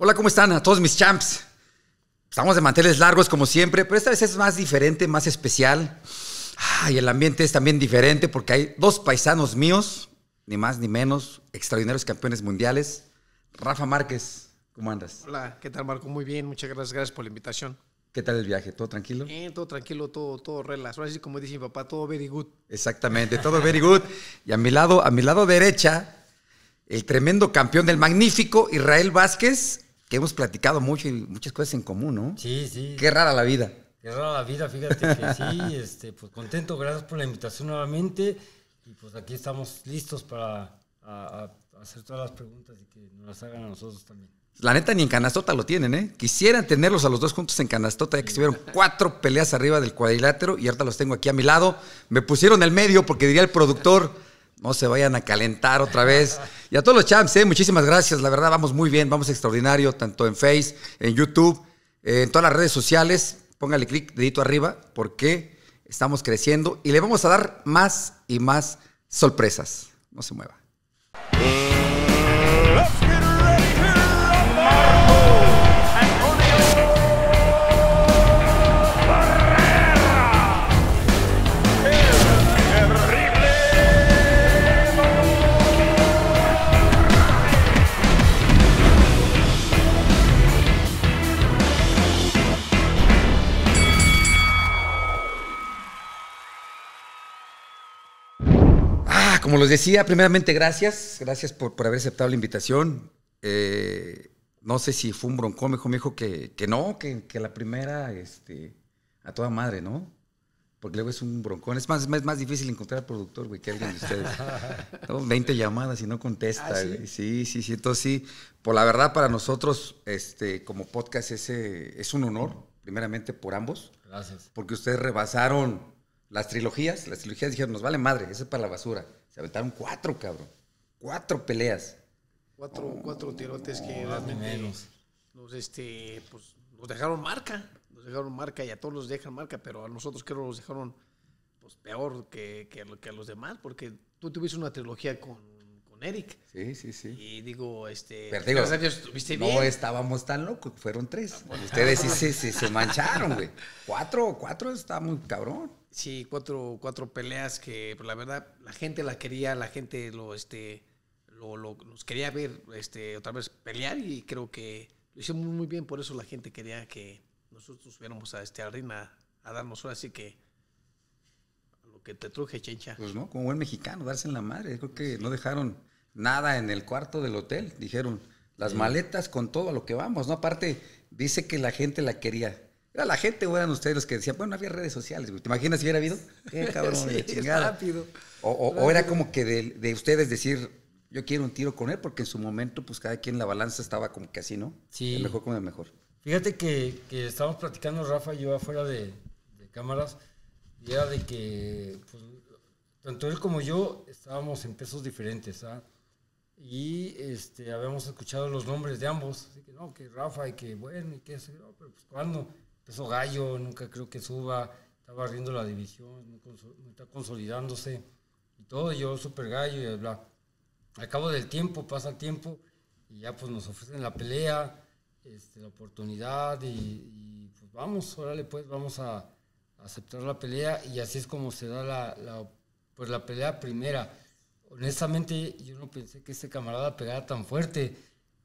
Hola, ¿cómo están a todos mis champs? Estamos de manteles largos como siempre, pero esta vez es más diferente, más especial. Y el ambiente es también diferente porque hay dos paisanos míos, ni más ni menos, extraordinarios campeones mundiales. Rafa Márquez, ¿cómo andas? Hola, ¿qué tal Marco? Muy bien, muchas gracias, gracias por la invitación. ¿Qué tal el viaje? ¿Todo tranquilo? Eh, todo tranquilo, todo, todo como dice mi papá, todo very good. Exactamente, todo very good. Y a mi lado, a mi lado derecha, el tremendo campeón del magnífico Israel Vázquez, que hemos platicado mucho y muchas cosas en común, ¿no? Sí, sí. Qué rara la vida. Qué rara la vida, fíjate que sí, este, pues contento, gracias por la invitación nuevamente y pues aquí estamos listos para hacer todas las preguntas y que nos las hagan a nosotros también. La neta ni en canastota lo tienen, ¿eh? Quisieran tenerlos a los dos juntos en canastota, ya que estuvieron cuatro peleas arriba del cuadrilátero y ahorita los tengo aquí a mi lado. Me pusieron el medio porque diría el productor no se vayan a calentar otra vez. Y a todos los champs, eh, muchísimas gracias. La verdad, vamos muy bien, vamos extraordinario, tanto en Face, en YouTube, eh, en todas las redes sociales. Póngale clic, dedito arriba, porque estamos creciendo y le vamos a dar más y más sorpresas. No se mueva. como les decía, primeramente gracias, gracias por, haber aceptado la invitación. Eh, no sé si fue un broncón, me dijo que, que no, que, la primera, este, a toda madre, ¿no? Porque luego es un broncón. Es más, es más difícil encontrar al productor, güey, que alguien de ustedes. Veinte 20 llamadas y no contesta, ah, sí? sí? Sí, sí, Entonces sí, por la verdad para nosotros, este, como podcast, ese, es un honor, primeramente por ambos. Gracias. Porque ustedes rebasaron las trilogías. Las trilogías dijeron, nos vale madre, eso es para la basura aventaron cuatro, cabrón. Cuatro peleas. Cuatro, cuatro tirotes que menos. Este, pues, nos, dejaron marca. Nos dejaron marca y a todos los dejan marca, pero a nosotros creo que nos dejaron pues, peor que, que, a los demás, porque tú tuviste una trilogía con Eric. Sí, sí, sí. Y digo, este. No estábamos tan locos, fueron tres. Ah, Ustedes sí, se mancharon, güey. Cuatro, cuatro está muy cabrón. Sí, cuatro, cuatro peleas que pues, la verdad la gente la quería, la gente lo, este, lo, quería ver este, otra vez pelear y creo que lo hicimos muy bien, por eso la gente quería que nosotros fuéramos a este arena a darnos una, así que lo que te truje, chencha. Pues no, como buen mexicano, darse en la madre, creo que no dejaron nada en el cuarto del hotel, dijeron las maletas con todo a lo que vamos, ¿no? Aparte, dice que la gente la quería la gente, o eran ustedes los que decían, bueno, no había redes sociales, ¿Te imaginas si hubiera habido? Qué cabrón, de o, era como que de, ustedes decir, yo quiero un tiro con él, porque en su momento, pues cada quien la balanza estaba como que así, ¿no? Sí. El mejor con el mejor. Fíjate que, estábamos platicando Rafa yo afuera de, cámaras, y era de que pues, tanto él como yo estábamos en pesos diferentes, ¿ah? y este, habíamos escuchado los nombres de ambos, así que no, que Rafa y que bueno, y que eso, pero pues cuando eso Gallo, nunca creo que suba. Está barriendo la división, está consolidándose. Y todo, yo súper gallo y bla. Al cabo del tiempo, pasa el tiempo y ya pues nos ofrecen la pelea, este, la oportunidad y, pues vamos, órale pues, vamos a, aceptar la pelea y así es como se da la, pues, la pelea primera. Honestamente, yo no pensé que este camarada pegara tan fuerte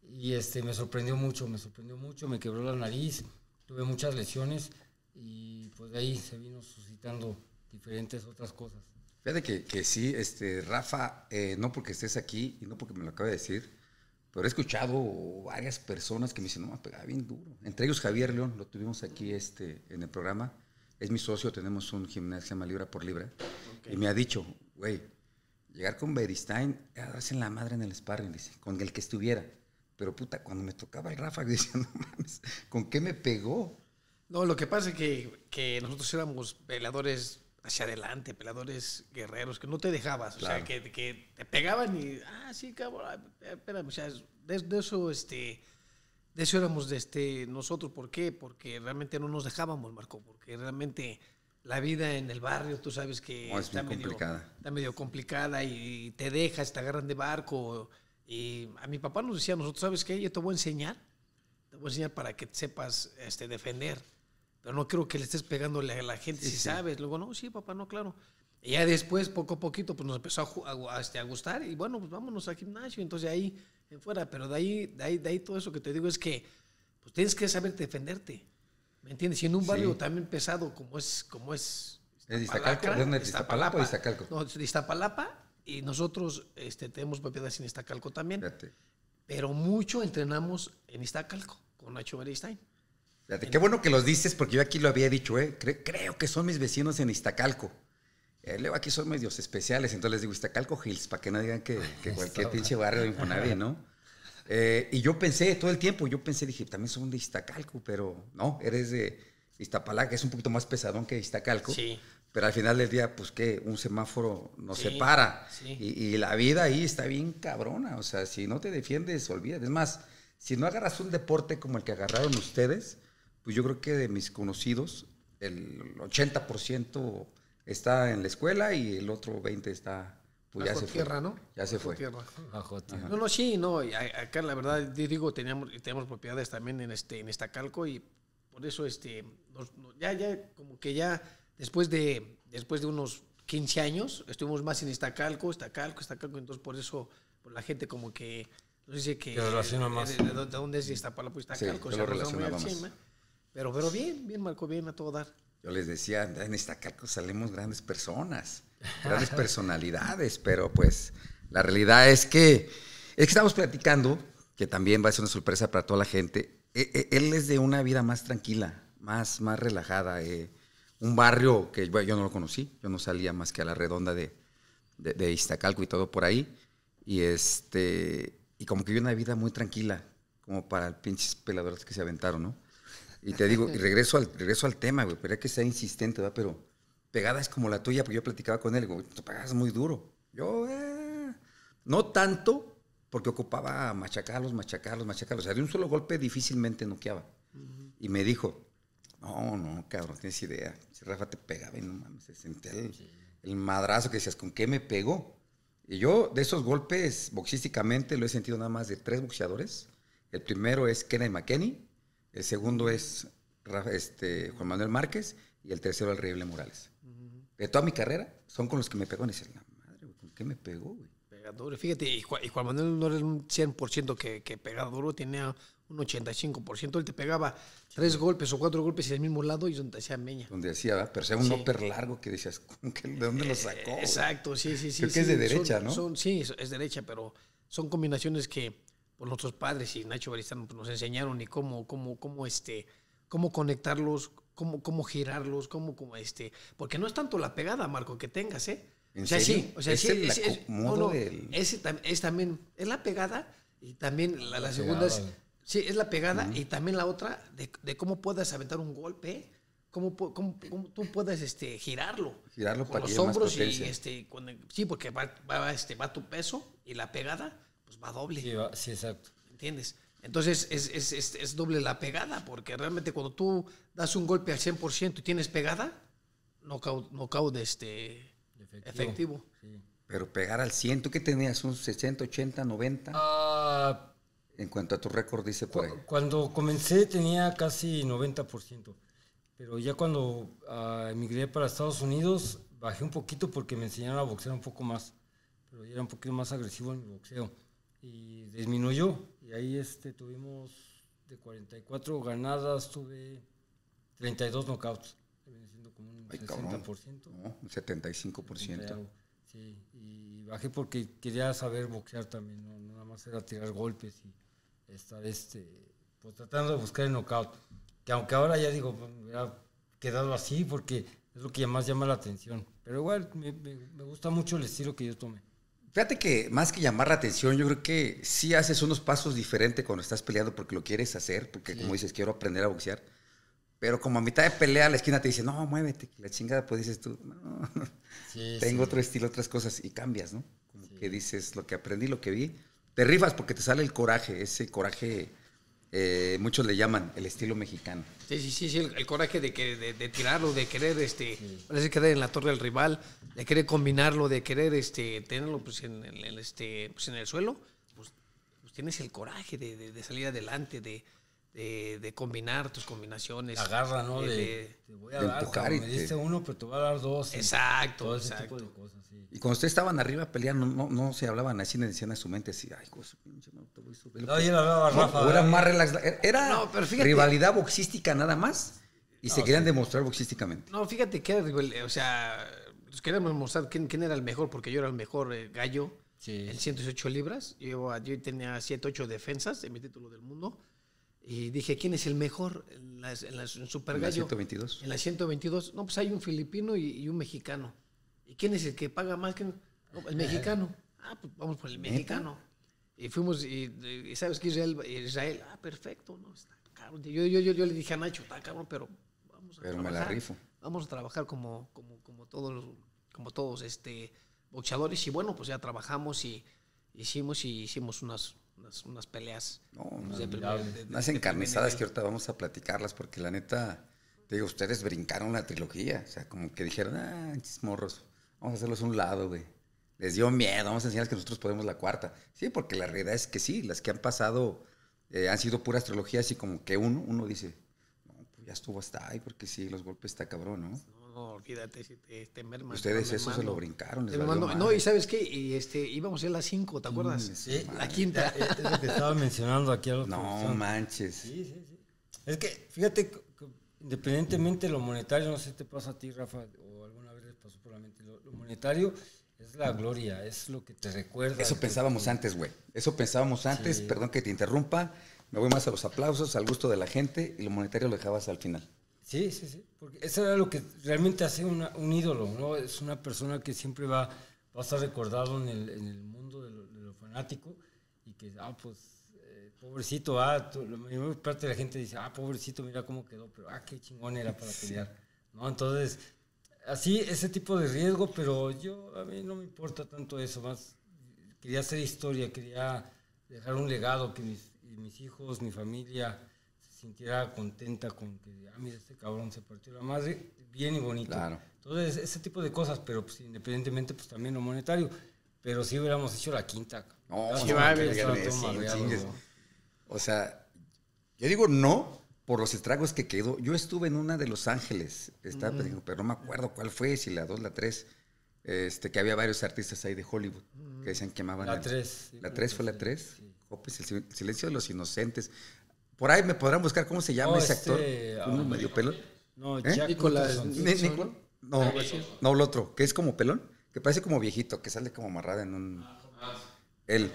y este, me sorprendió mucho, me sorprendió mucho, me quebró la nariz tuve muchas lesiones y pues de ahí se vino suscitando diferentes otras cosas. Fíjate que, que sí, este, Rafa, eh, no porque estés aquí y no porque me lo acabe de decir, pero he escuchado varias personas que me dicen, no, me pegaba bien duro. Entre ellos Javier León, lo tuvimos aquí este, en el programa, es mi socio, tenemos un gimnasio que Libra por Libra, y me ha dicho, güey, llegar con Beristain, a en la madre en el sparring, dice, con el que estuviera. Pero puta, cuando me tocaba el Rafa, diciendo no mames, ¿con qué me pegó? No, lo que pasa es que, que nosotros éramos peladores hacia adelante, peladores guerreros, que no te dejabas, o sea, que, te pegaban y, ah, sí, cabrón, espérame, o sea, de, eso, este, de éramos de este, nosotros, ¿por qué? Porque realmente no nos dejábamos, Marco, porque realmente la vida en el barrio, tú sabes que está, medio, complicada. está medio complicada y, y te dejas, te agarran de barco, y a mi papá nos decía, nosotros, ¿sabes qué? Yo te voy a enseñar, te voy a enseñar para que sepas este, defender, pero no creo que le estés pegándole a la gente si sabes. Luego, no, sí, papá, no, claro. Y ya después, poco a poquito, pues nos empezó a, este, gustar y bueno, pues vámonos al gimnasio, entonces ahí en fuera, pero de ahí, de ahí, de ahí todo eso que te digo es que pues tienes que saber defenderte, ¿me entiendes? Y en un barrio también pesado como es, como es... Iztacalco, Iztapalapa? Iztacalco. No, y nosotros este, tenemos propiedades en Iztacalco también. Pero mucho entrenamos en Iztacalco con Nacho Maristain qué bueno que los dices, porque yo aquí lo había dicho, ¿eh? creo que son mis vecinos en Iztacalco. Eh, aquí son medios especiales, entonces les digo Iztacalco Hills, para que no digan que, cualquier pinche barrio de nadie, ¿no? Eh, y yo pensé todo el tiempo, yo pensé, dije, también son de Iztacalco, pero no, eres de Iztapalac que es un poquito más pesadón que Iztacalco. Sí. Pero al final del día, pues que un semáforo nos separa. Y, la vida ahí está bien cabrona. O sea, si no te defiendes, olvídate. Es más, si no agarras un deporte como el que agarraron ustedes, pues yo creo que de mis conocidos, el 80% está en la escuela y el otro 20% está pues ya se tierra, ¿no? Ya se fue. Tierra. tierra. No, no, sí, no. Acá la verdad, digo, teníamos, tenemos propiedades también en este, en Estacalco y por eso este, ya, ya, como que ya Después de, después de unos 15 años, estuvimos más en Iztacalco, Iztacalco, Iztacalco, entonces por eso la gente como que nos dice que... más. De, dónde es Iztacalco? Sí, o ¿eh? pero, pero bien, bien Marco, bien a todo dar. Yo les decía, en Iztacalco salimos grandes personas, grandes personalidades, pero pues la realidad es que, es que estamos platicando, que también va a ser una sorpresa para toda la gente, e, e, él es de una vida más tranquila, más, más relajada. Eh un barrio que yo no lo conocí, yo no salía más que a la redonda de, Iztacalco y todo por ahí. Y este y como que vi una vida muy tranquila, como para pinches peladores que se aventaron, ¿no? Y te digo, y regreso al, regreso al tema, güey, pero es que sea insistente, ¿verdad? Pero pegada es como la tuya, porque yo platicaba con él, güey, te muy duro. Yo, eh, no tanto, porque ocupaba machacarlos, machacarlos, machacarlos. O sea, de un solo golpe difícilmente noqueaba. Y me dijo, no, no, cabrón, tienes idea. Si Rafa te pega, ven, no mames, se sentía el, madrazo que decías, ¿con qué me pegó? Y yo de esos golpes boxísticamente lo he sentido nada más de tres boxeadores. El primero es Kenneth McKenney, el segundo es este, Juan Manuel Márquez y el tercero el Morales. De toda mi carrera son con los que me pegó. Y decían, la madre, ¿con qué me pegó, güey? Fíjate, y Juan, Manuel no era un 100% que, que pega duro, tenía un 85%. Él te pegaba tres golpes o cuatro golpes y el mismo lado y donde hacía meña. Donde hacía, pero sea un upper largo que decías, ¿de dónde lo sacó? Exacto, sí, sí, sí. Creo que es de derecha, ¿no? sí, es derecha, pero son combinaciones que por pues, nuestros padres y Nacho Baristán pues, nos enseñaron y cómo, cómo, cómo, este, cómo conectarlos, cómo, cómo girarlos, cómo, cómo este. Porque no es tanto la pegada, Marco, que tengas, ¿eh? o sea, sí, o sea, ¿Es sí, es, también, es la pegada y también la, la segunda es Sí, es la pegada y también la otra de, cómo puedes aventar un golpe, cómo, tú puedes este, girarlo. Girarlo para los hombros y este, sí, porque este, va, tu peso y la pegada pues va doble. Sí, ¿Entiendes? Entonces es, doble la pegada, porque realmente cuando tú das un golpe al 100% y tienes pegada, no de este, efectivo. Pero pegar al 100, que tenías? ¿Un 60, 80, 90? Ah... En cuanto a tu récord, dice por ahí. Cuando comencé tenía casi 90%, pero ya cuando ah, emigré para Estados Unidos bajé un poquito porque me enseñaron a boxear un poco más, pero era un poquito más agresivo en mi boxeo y disminuyó. Y ahí este, tuvimos de 44 ganadas, tuve 32 knockouts, que como un 60%. un 75%. Sí, y bajé porque quería saber boxear también, no nada más era tirar golpes y estar este, pues, tratando de buscar el knockout. Que aunque ahora ya digo, pues, ha quedado así porque es lo que más llama la atención. Pero igual me, gusta mucho el estilo que yo tomé. Fíjate que más que llamar la atención, yo creo que sí haces unos pasos diferentes cuando estás peleando porque lo quieres hacer, porque como dices, quiero aprender a boxear. Pero como a mitad de pelea, la esquina te dice, no, muévete, la chingada, pues dices tú, no, tengo otro estilo, otras cosas, y cambias, ¿no? Como que dices, lo que aprendí, lo que vi, te rifas porque te sale el coraje, ese coraje, eh, muchos le llaman el estilo mexicano. Sí, sí, sí, el, coraje de, que, de, tirarlo, de querer, este, parece quedar en la torre del rival, de querer combinarlo, de querer este, tenerlo pues, en, el, este, pues, en el suelo, pues, pues tienes el coraje de salir adelante, de, de, combinar tus combinaciones. agarra ¿no? Eh, de, te voy a dar, me diste uno, pero te voy a dar dos. Exacto, ese Tipo de cosas, Y cuando ustedes estaban arriba peleando, no, no, se hablaban así, le decían en su mente así, ay, cosa, no Rafa. Era más relax, era rivalidad boxística nada más y se querían demostrar boxísticamente. No, fíjate que o sea, queríamos mostrar quién, quién, era el mejor, porque yo era el mejor eh, gallo. Sí. En 108 libras, yo, yo tenía 7, 8 defensas en mi título del mundo y dije, ¿quién es el mejor? En la, en la Super Gallo. En la 122. En la 122. No, pues hay un filipino y, un mexicano. ¿Y quién es el que paga más? Que... el eh. mexicano. Ah, pues vamos por el mexicano. Y fuimos, y, sabes que Israel, Israel, ah, perfecto, no, Yo, yo, yo, le dije a Nacho, está cabrón, pero vamos a trabajar. Vamos a trabajar como, como, todos, como todos, este, boxeadores. Y bueno, pues ya trabajamos y hicimos y hicimos unas, unas, peleas. No, pues, no, encarnizadas que ahorita vamos a platicarlas, porque la neta, te digo, ustedes brincaron la trilogía. O sea, como que dijeron, ah, chismorros, vamos a hacerlos a un lado, güey. Les dio miedo, vamos a enseñarles que nosotros podemos la cuarta. Sí, porque la realidad es que sí, las que han pasado eh, han sido puras trilogías y como que uno, uno dice, no, pues ya estuvo hasta ahí, porque sí, los golpes está cabrón, ¿no? Pues no si este, Ustedes eso se lo brincaron. no, y sabes qué, y este, íbamos a las 5, ¿te acuerdas? Mm, sí, la quinta. Es que estaba mencionando aquí a los No manches. Es que, fíjate, independientemente de lo monetario, no sé si te pasa a ti, Rafa, o alguna vez les pasó por la lo, monetario es la gloria, es lo que te recuerda. Eso pensábamos antes, güey. Eso pensábamos antes, perdón que te interrumpa. Me voy más a los aplausos, al gusto de la gente y lo monetario lo dejabas al final. Sí, sí, sí. Porque eso era lo que realmente hace un ídolo, ¿no? Es una persona que siempre va, a estar recordado en el, mundo de lo, fanático y que, ah, pues, eh, pobrecito, ah, la mayor parte de la gente dice, ah, pobrecito, mira cómo quedó, pero, ah, qué chingón era para pelear, ¿no? Entonces, así, ese tipo de riesgo, pero yo, a mí no me importa tanto eso, más quería hacer historia, quería dejar un legado que mis, mis hijos, mi familia sintiera contenta con que, ah, mira, este cabrón se partió la madre, bien y bonito. Claro. Entonces, ese tipo de cosas, pero pues, independientemente, pues también lo monetario. Pero sí hubiéramos hecho la quinta. No, no, O sea, yo digo no por los estragos que quedó. Yo estuve en una de Los Ángeles, estaba pero no me acuerdo cuál fue, si la dos, la tres. Este, que había varios artistas ahí de Hollywood que decían que quemaban. La tres. la tres, fue la tres. el silencio de los inocentes. Por ahí me podrán buscar cómo se llama oh, ese este, actor. Ah, Uno medio pelón. No, ¿Eh? Nicolás. No, no, el otro, que es como pelón, que parece como viejito, que sale como amarrada en un. Ah, él.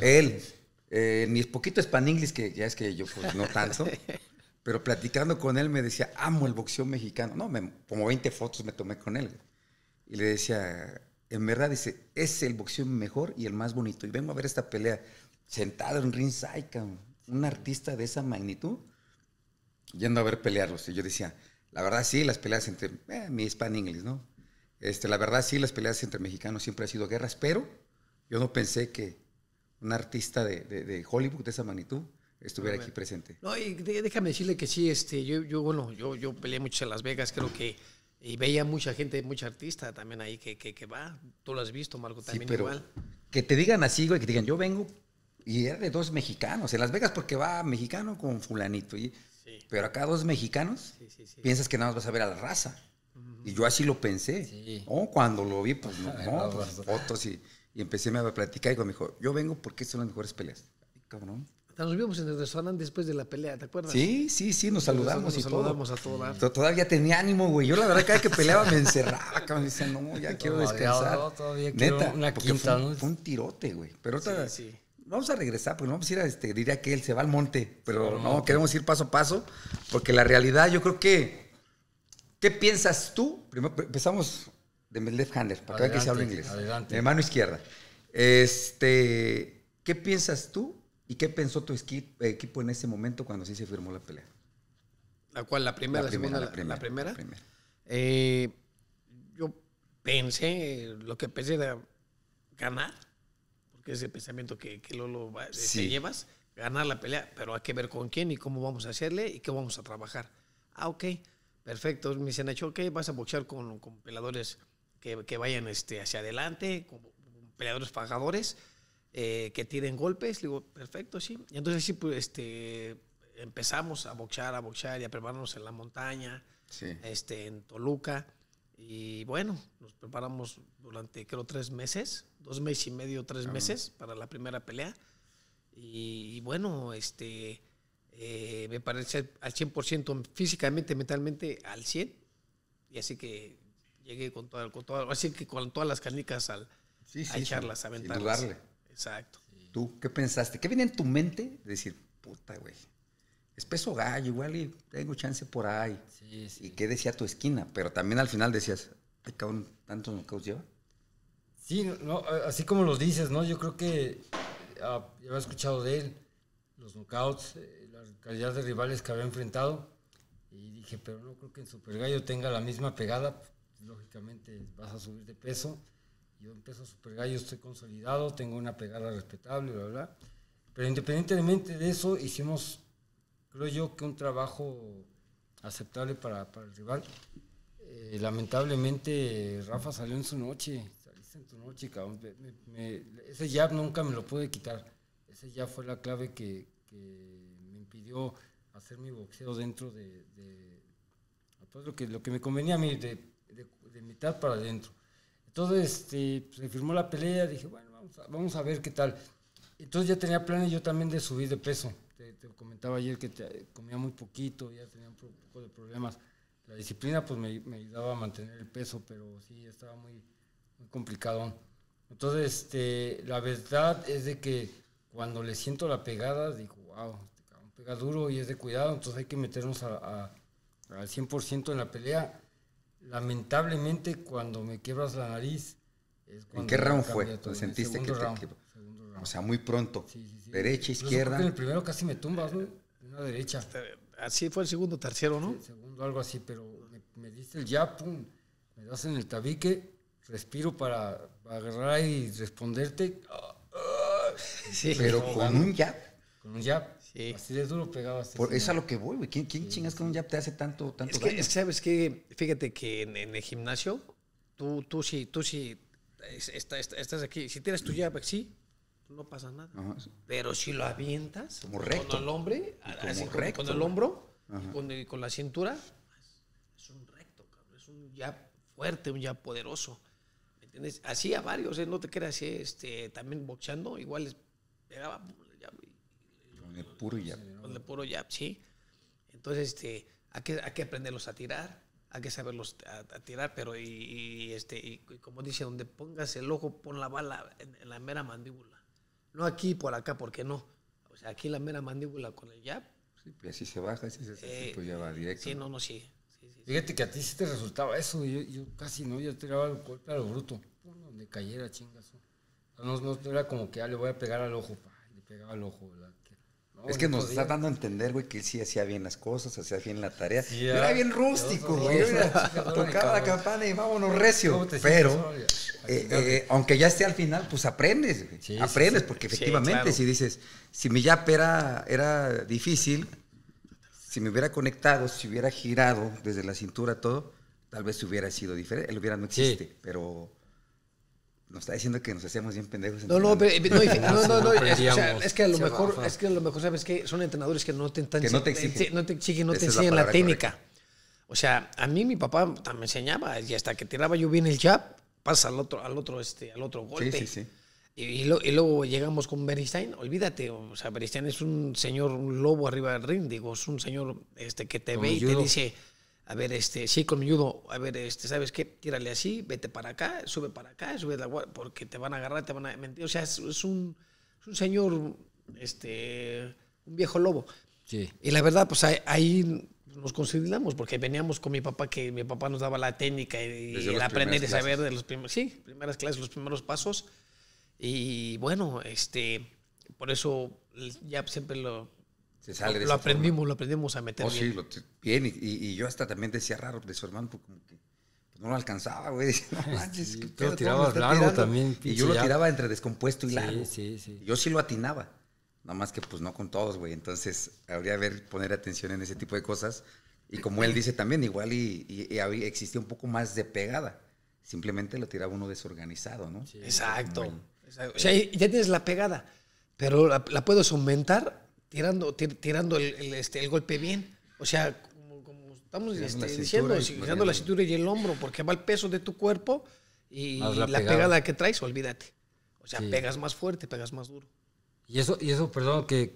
Él. Eh, mis poquito español inglés, que ya es que yo pues, no tanto. pero platicando con él me decía, amo el boxeo mexicano. No, me, como 20 fotos me tomé con él. Y le decía, en verdad, dice, es el boxeo mejor y el más bonito. Y vengo a ver esta pelea sentado en ringside, cabrón un artista de esa magnitud yendo a ver pelearlos. Y yo decía, la verdad sí, las peleas entre eh, mi hispan inglés, ¿no? Este, la verdad sí, las peleas entre mexicanos siempre han sido guerras, pero yo no pensé que un artista de, Hollywood de esa magnitud estuviera aquí presente. No, déjame decirle que sí, este, yo, bueno, yo, yo peleé mucho en Las Vegas, creo que... Y veía mucha gente, mucha artista también ahí que, que, va. Tú lo has visto, Marco, también pero igual. Que te digan así, güey, que digan, yo vengo y era de dos mexicanos. En Las Vegas porque va mexicano con fulanito. Y, Pero acá dos mexicanos, piensas que nada más vas a ver a la raza. Y yo así lo pensé. o Cuando lo vi, pues no, pues, pues, fotos y, y, empecé a platicar y me dijo, yo vengo porque son las mejores peleas. cabrón. Nos vimos en el restaurante después de la pelea, ¿te acuerdas? Sí, sí, sí, nos saludamos nos y saludamos todo. a todo Todavía tenía ánimo, güey. Yo la verdad cada vez que peleaba me encerraba, me decía, no, ya quiero descansar. todavía Neta, una quinta, fue, un, fue, un tirote, güey. Pero otra, sí, sí vamos a regresar, porque no vamos a ir a este, diría que él se va al monte, pero no, queremos ir paso a paso, porque la realidad yo creo que, ¿qué piensas tú? Primero empezamos de left Handler, para que se habla inglés. De mano izquierda. Este, ¿qué piensas tú y qué pensó tu equipo en ese momento cuando sí se firmó la pelea? ¿La cual? ¿La primera? La, primera, la, primera. Eh, yo pensé, lo que pensé era ganar ese pensamiento que, Lolo te este, llevas, ganar la pelea, pero hay que ver con quién y cómo vamos a hacerle y qué vamos a trabajar. Ah, ok, perfecto. Me dicen, Nacho, ok, vas a boxear con, con que, vayan este, hacia adelante, con, peleadores pagadores, eh, que tiren golpes. Le digo, perfecto, sí. Y entonces sí, pues, este, empezamos a boxear, a boxear y a prepararnos en la montaña, este, en Toluca. Y bueno, nos preparamos durante creo tres meses, dos meses y medio, tres meses para la primera pelea. Y, bueno, este, eh, me parece al 100% físicamente, mentalmente al 100. Y así que llegué con, todo, todo, así que con todas las canicas al, a echarlas, a aventarlas. dudarle. Exacto. ¿Tú qué pensaste? ¿Qué viene en tu mente de decir, puta, güey? espeso gallo, igual y tengo chance por ahí. ¿Y qué decía tu esquina? Pero también al final decías, ay cabrón, ¿tantos knockouts lleva? Sí, así como los dices, ¿no? Yo creo que ah, ya he escuchado de él, los knockouts, eh, la calidad de rivales que había enfrentado. Y dije, pero no creo que en Super Gallo tenga la misma pegada. Pues, lógicamente vas a subir de peso. Yo empiezo Super Gallo, estoy consolidado, tengo una pegada respetable, bla, bla. Pero independientemente de eso, hicimos creo yo que un trabajo aceptable para, el rival. Eh, lamentablemente Rafa salió en su noche, saliste en tu noche, cabrón. ese jab nunca me lo pude quitar. Ese ya fue la clave que, me impidió hacer mi boxeo dentro de, lo que, lo que me convenía a mí, de, de, mitad para adentro. Entonces este, pues, se firmó la pelea, dije, bueno, vamos a, vamos a ver qué tal. Entonces ya tenía planes yo también de subir de peso. Te, comentaba ayer que comía muy poquito, ya tenía un poco de problemas. La disciplina pues me, ayudaba a mantener el peso, pero sí, estaba muy, complicado. Entonces, este, la verdad es de que cuando le siento la pegada, digo, wow, este pega duro y es de cuidado, entonces hay que meternos al 100% en la pelea. Lamentablemente, cuando me quiebras la nariz, es ¿En qué round fue? ¿Sentiste que te round. O sea, muy pronto. Derecha, izquierda. en el primero casi me tumbas, ¿no? Una derecha. Así fue el segundo, tercero, ¿no? segundo, algo así, pero me, diste el jab, me das en el tabique, respiro para, agarrar y responderte. pero con un jab. Con un jab. Así de duro pegabas Por, es a lo que voy, güey. ¿Quién, chingas con un jab te hace tanto, tanto es que, ¿sabes que Fíjate que en, el gimnasio, tú, tú sí, tú sí, estás aquí. Si tienes tu jab, pues sí, no pasa nada. Pero si lo avientas recto. con el hombre, con el hombro, con, con, la cintura, es un recto, cabrón. es un ya fuerte, un ya poderoso. Así a varios, ¿eh? no te creas, ¿eh? este, también boxeando, igual les pegaba con el puro ya Con el puro ya sí. Entonces, este, hay que, aprenderlos a tirar, hay que saberlos a, tirar, pero y, este, y, como dice, donde pongas el ojo, pon la bala en la mera mandíbula. No aquí, por acá, porque no. O sea, aquí la mera mandíbula con el jab. Sí, pues así se baja, así se hace, pues ya va directo. Sí, no, no, sí. Fíjate que a ti sí te resultaba eso. Yo, yo casi no, yo te daba el golpe a lo bruto. Donde cayera, chingazo. No, no, era como que ya ah, le voy a pegar al ojo, pa, le pegaba al ojo es que nos está dando a entender, güey, que sí hacía bien las cosas, hacía bien la tarea. era ah, bien rústico, güey. tocaba la campana y vámonos recio. Pero, eh, eh, aunque ya esté al final, pues aprendes, aprendes, porque efectivamente, si dices, si mi yap era, era difícil, si me hubiera conectado, si hubiera girado desde la cintura todo, tal vez hubiera sido diferente. El hubiera no existe, pero nos está diciendo que nos hacíamos bien pendejos. No, no, pero, no, no, no, es, que a lo mejor, es que a lo mejor sabes que son entrenadores que no te, enseñan la, técnica. O sea, a mí mi papá me enseñaba y hasta que tiraba yo bien el jab, pasa al otro, al otro, este, al otro golpe. Sí, sí, sí. Y, luego llegamos con Beristain, olvídate, o sea, Beristein es un señor, un lobo arriba del ring, digo, es un señor este, que te ve y te dice a ver, este, sí, con mi yudo, a ver, este, ¿sabes qué? Tírale así, vete para acá, sube para acá, sube porque te van a agarrar, te van a mentir. O sea, es, un, es un, señor, este, un viejo lobo. Sí. Y la verdad, pues ahí nos consolidamos, porque veníamos con mi papá, que mi papá nos daba la técnica y, el aprender y saber de los primeros, sí, primeras clases, los primeros pasos. Y bueno, este, por eso ya siempre lo, lo, aprendimos, lo aprendimos a meter oh, bien. Y, yo hasta también decía raro de su hermano, porque que pues, no lo alcanzaba, güey. Y yo lo tiraba entre descompuesto y largo. Yo sí lo atinaba. Nada más que pues no con todos, güey. Entonces, habría que poner atención en ese tipo de cosas. Y como él dice también, igual y, existía un poco más de pegada. Simplemente lo tiraba uno desorganizado, ¿no? exacto. O sea, ya tienes la pegada, pero la, la puedes aumentar tirando, tirando este, el, golpe bien. O sea, como, estamos este, diciendo, mirando la cintura y el hombro, porque va el peso de tu cuerpo y la, pegada. que traes, olvídate. O sea, pegas más fuerte, pegas más duro. Y eso, y eso perdón, que,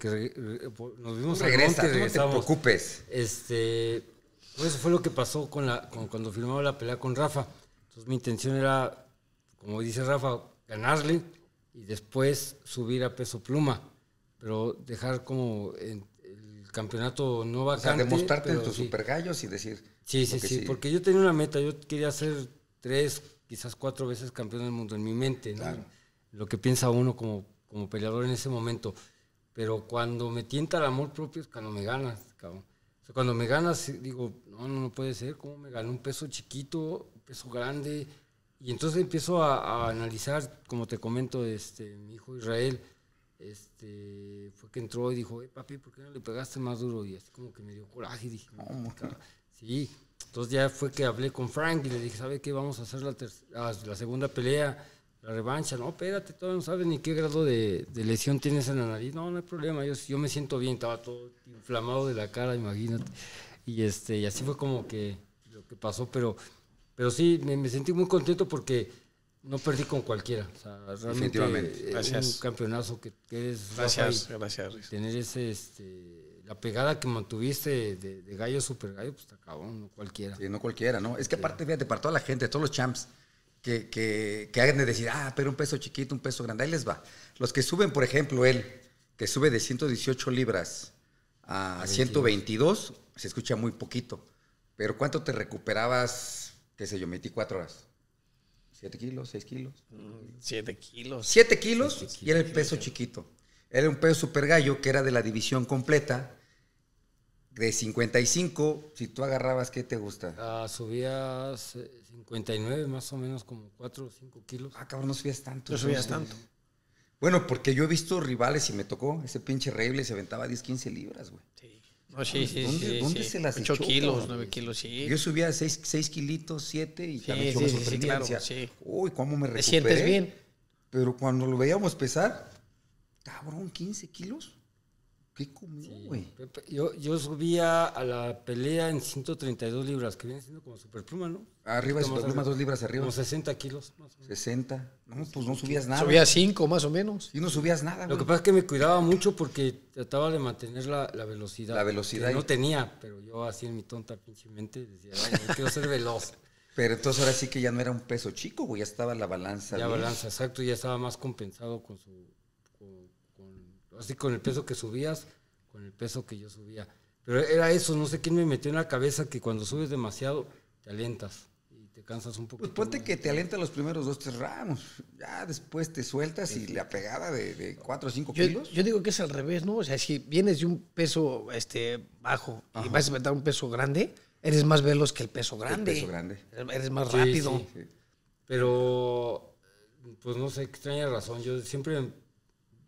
nos vimos Regresa, no te preocupes. Este, pues eso fue lo que pasó con la, con, cuando firmaba la pelea con Rafa. Entonces mi intención era, como dice Rafa, ganarle y después subir a peso pluma pero dejar como el campeonato no va a demostrarte en tus super gallos y decir. Sí, sí, sí, porque yo tenía una meta, yo quería ser tres, quizás cuatro veces campeón del mundo en mi mente, Lo que piensa uno como, como peleador en ese momento. Pero cuando me tienta el amor propio es cuando me ganas, cabrón. cuando me ganas, digo, no, no, no puede ser, ¿cómo me ganó un peso chiquito, un peso grande? Y entonces empiezo a, a analizar, como te comento, este, mi hijo Israel, este, fue que entró y dijo, eh, papi, ¿por qué no le pegaste más duro? Y así como que me dio coraje y dije, no, sí. Entonces ya fue que hablé con Frank y le dije, ¿sabe qué? Vamos a hacer la, la, segunda pelea, la revancha. No, espérate, todavía no sabes ni qué grado de, de, lesión tienes en la nariz. No, no hay problema, yo, yo me siento bien, estaba todo inflamado de la cara, imagínate. Y, este, y así fue como que lo que pasó, pero, pero sí, me, me sentí muy contento porque no perdí con cualquiera. O Gracias. un campeonazo que, gracias, gracias. tener ese este, la pegada que mantuviste de, gallo super gallo, pues está cabrón, no cualquiera. Sí, no cualquiera, ¿no? Es que aparte, fíjate, para toda la gente, todos los champs que, que, hagan de decir, ah, pero un peso chiquito, un peso grande, ahí les va. Los que suben, por ejemplo, él, que sube de 118 libras a 122, se escucha muy poquito. Pero ¿cuánto te recuperabas, qué sé yo, metí 24 horas? ¿Siete kilos, ¿Seis kilos. Mm, siete kilos. 7 kilos, y era el peso chiquito. Era un peso super gallo que era de la división completa. De 55, si tú agarrabas, ¿qué te gusta? Ah, subías 59, eh, más o menos, como 4 o 5 kilos. Ah, cabrón, no subías tanto. No subías tanto. Bueno, porque yo he visto rivales y me tocó. Ese pinche reible, se aventaba 10, 15 libras, güey. Sí. No, sí, sí, ¿Dónde, se las 8 kilos, 9 kilos, sí. Yo subía 6, 6 kilitos, 7 y ya me echó sí, Uy, cómo me recuperé. ¿Te sientes bien? Pero cuando lo veíamos pesar, cabrón, 15 kilos. ¿Qué güey? Yo, subía a la pelea en 132 libras, que viene siendo como superpluma, ¿no? Arriba de superpluma, dos libras arriba. Como 60 kilos. Más o menos. 60. No, pues no subías nada. Subía 5 más o menos. Y no subías nada, Lo que pasa es que me cuidaba mucho porque trataba de mantener la, velocidad. La velocidad. Que no tenía, pero yo así en mi tonta pinche mente decía, ay, quiero ser veloz. Pero entonces ahora sí que ya no era un peso chico, güey, ya estaba la balanza. La balanza, exacto, ya estaba más compensado con su así con el peso que subías, con el peso que yo subía. Pero era eso, no sé quién me metió en la cabeza que cuando subes demasiado te alentas y te cansas un poco. Pues ponte que te alientan los primeros dos, tres ramos. Ya después te sueltas y la pegada de, cuatro o cinco kilos. Yo digo que es al revés, ¿no? O sea, si vienes de un peso este, bajo y vas a meter un peso grande, eres más veloz que el peso grande. El peso grande. Eres más rápido. Pero, pues no sé, extraña razón. Yo siempre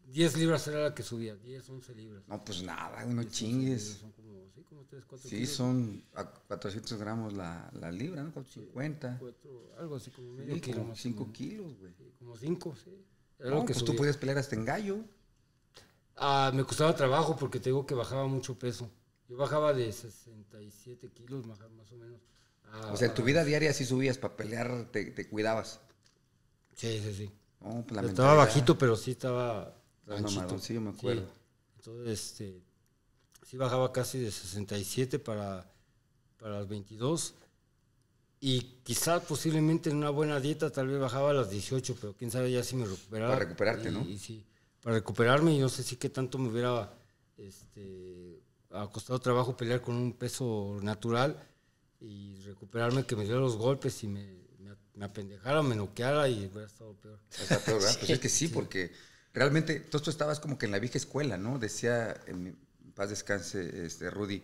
10 libras era la que subía, 10, 11 libras. No, pues nada, no no chingues. Son como, sí, como 3, 4 Sí, son 400 gramos la, la libra, ¿no? Con 50. 4, algo así, como medio kilo. 5 kilos, güey. Sí, como 5, sí. Era que pues tú podías pelear hasta en gallo. Ah, me costaba trabajo porque te digo que bajaba mucho peso. Yo bajaba de 67 kilos, más o menos. o sea, en tu vida diaria sí subías para pelear, te, te cuidabas. Sí, sí, sí. No, pues, estaba bajito, pero sí estaba sí, me acuerdo. Entonces, este, sí bajaba casi de 67 para, para las 22. Y quizás posiblemente en una buena dieta tal vez bajaba a las 18, pero quién sabe ya si me recuperaba. Para recuperarte, ¿no? Y sí, para recuperarme y no sé si qué tanto me hubiera este, costado trabajo pelear con un peso natural y recuperarme que me dio los golpes y me, me, apendejara, me noqueara y hubiera estado peor. Está peor, pues es que sí. porque realmente, todo tú estabas como que en la vieja escuela, ¿no? Decía, en paz descanse, este, Rudy,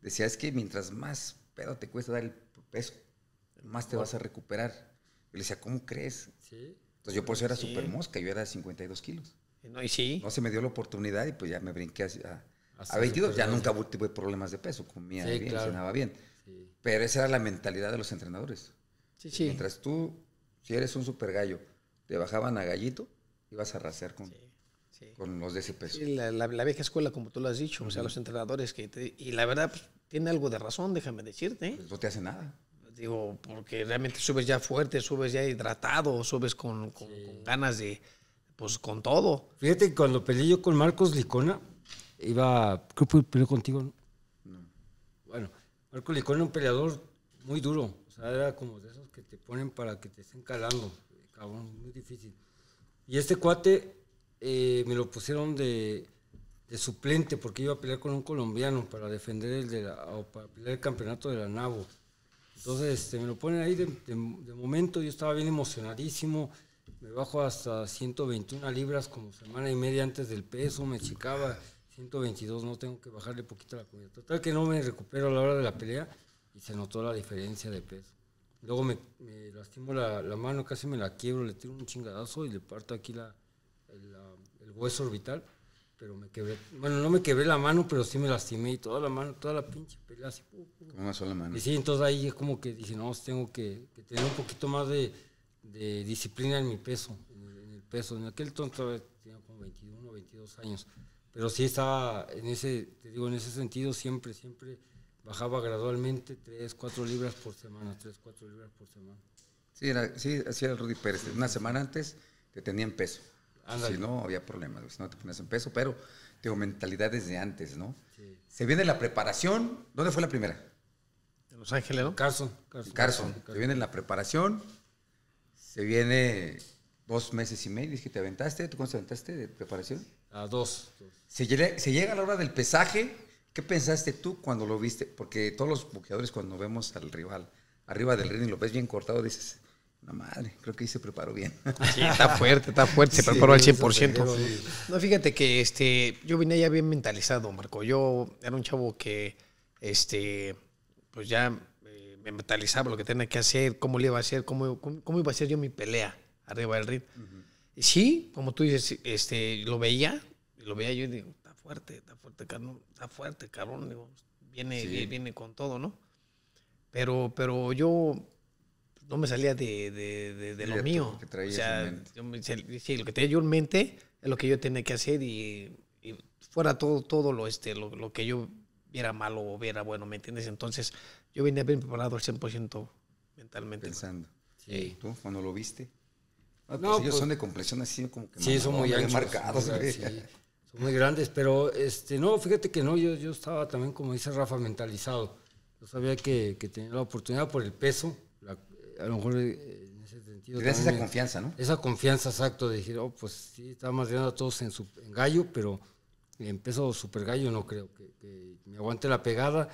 decía, es que mientras más pedo te cuesta dar el peso, más te vas a recuperar. le decía, ¿cómo crees? Entonces yo por eso era súper mosca, yo era de 52 kilos. No, y sí. No se me dio la oportunidad y pues ya me brinqué a, a 22. Ya nunca tuve problemas de peso, comía bien, cenaba bien. Pero esa era la mentalidad de los entrenadores. Sí, sí. Mientras tú, si eres un súper gallo, te bajaban a gallito, ibas a arrasar con, los de ese peso. Sí, la, vieja escuela, como tú lo has dicho, o sea, los entrenadores que... y la verdad, pues, tiene algo de razón, déjame decirte. Pues, no te hace nada. Digo, porque realmente subes ya fuerte, subes ya hidratado, subes con, ganas de... Pues con todo. Fíjate, que cuando peleé yo con Marcos Licona, iba... Creo que peleó contigo, ¿no? Bueno, Marcos Licona era un peleador muy duro. O sea, era como de esos que te ponen para que te estén calando. Cabrón, muy difícil. Y este cuate eh, me lo pusieron de, suplente porque iba a pelear con un colombiano para defender el de la, pelear el campeonato de la NAVO. Entonces este, me lo ponen ahí de, momento, yo estaba bien emocionadísimo, me bajo hasta 121 libras como semana y media antes del peso, me chicaba 122, no tengo que bajarle poquito la comida. Total que no me recupero a la hora de la pelea y se notó la diferencia de peso. Luego me, lastimó la, mano, casi me la quiebro, le tiro un chingadazo y le parto aquí la, el hueso orbital. Pero me quebré, bueno, no me quebré la mano, pero sí me lastimé y toda la mano, toda la pinche pelea así. Con una sola mano. Y sí, entonces ahí es como que dije, no, tengo que, tener un poquito más de, disciplina en mi peso, en el, en el peso. En aquel tonto tenía como 21 22 años. Pero sí estaba en ese, te digo, en ese sentido siempre, siempre bajaba gradualmente 3, 4 libras por semana, 3, 4 libras por semana. Sí, era, sí así era el Rudy Pérez. Una semana antes te tenían peso. Si no, había problemas, si no te ponías en peso, pero tengo mentalidad de antes, ¿no? Se viene la preparación. ¿Dónde fue la primera? En Los Ángeles, ¿no? Carson. Carson. Carson. Se viene la preparación. Se viene dos meses y medio. Es que te aventaste. ¿Tú cuánto te aventaste de preparación? A dos. Se, llega, se llega a la hora del pesaje ¿Qué pensaste tú cuando lo viste? Porque todos los boxeadores cuando vemos al rival arriba del ring y lo ves bien cortado, dices, la madre, creo que ahí se preparó bien. Sí, está fuerte, está fuerte, se preparó al 100%. No, fíjate que este, yo vine ya bien mentalizado, Marco. Yo era un chavo que, este, pues ya eh, me mentalizaba lo que tenía que hacer, cómo le iba a hacer, cómo, cómo, iba a hacer yo mi pelea arriba del ring. Sí, como tú dices, este, lo veía, lo veía yo y digo, fuerte, está fuerte, cabrón, está fuerte, cabrón. viene, viene con todo, ¿no? Pero, pero yo no me salía de, de, lo mío. o sea, lo que tenía yo en mente es lo que yo tenía que hacer y, fuera todo, todo lo, este, lo, que yo viera malo o viera bueno, ¿me entiendes? Entonces yo venía bien preparado al 100% mentalmente. Pensando. Sí. ¿Tú cuando lo viste? Ah, pues no, ellos pues son de compresión así como que... Sí, son muy marcados. sí muy grandes, pero este, no, fíjate que no, yo, yo estaba también, como dice Rafa, mentalizado. Yo sabía que, que tenía la oportunidad por el peso, a lo mejor eh, en ese sentido. a esa confianza, ¿no? Esa confianza, exacto, de decir, oh, pues sí, estaba más grande a todos en, gallo, pero en peso super gallo no creo que, me aguante la pegada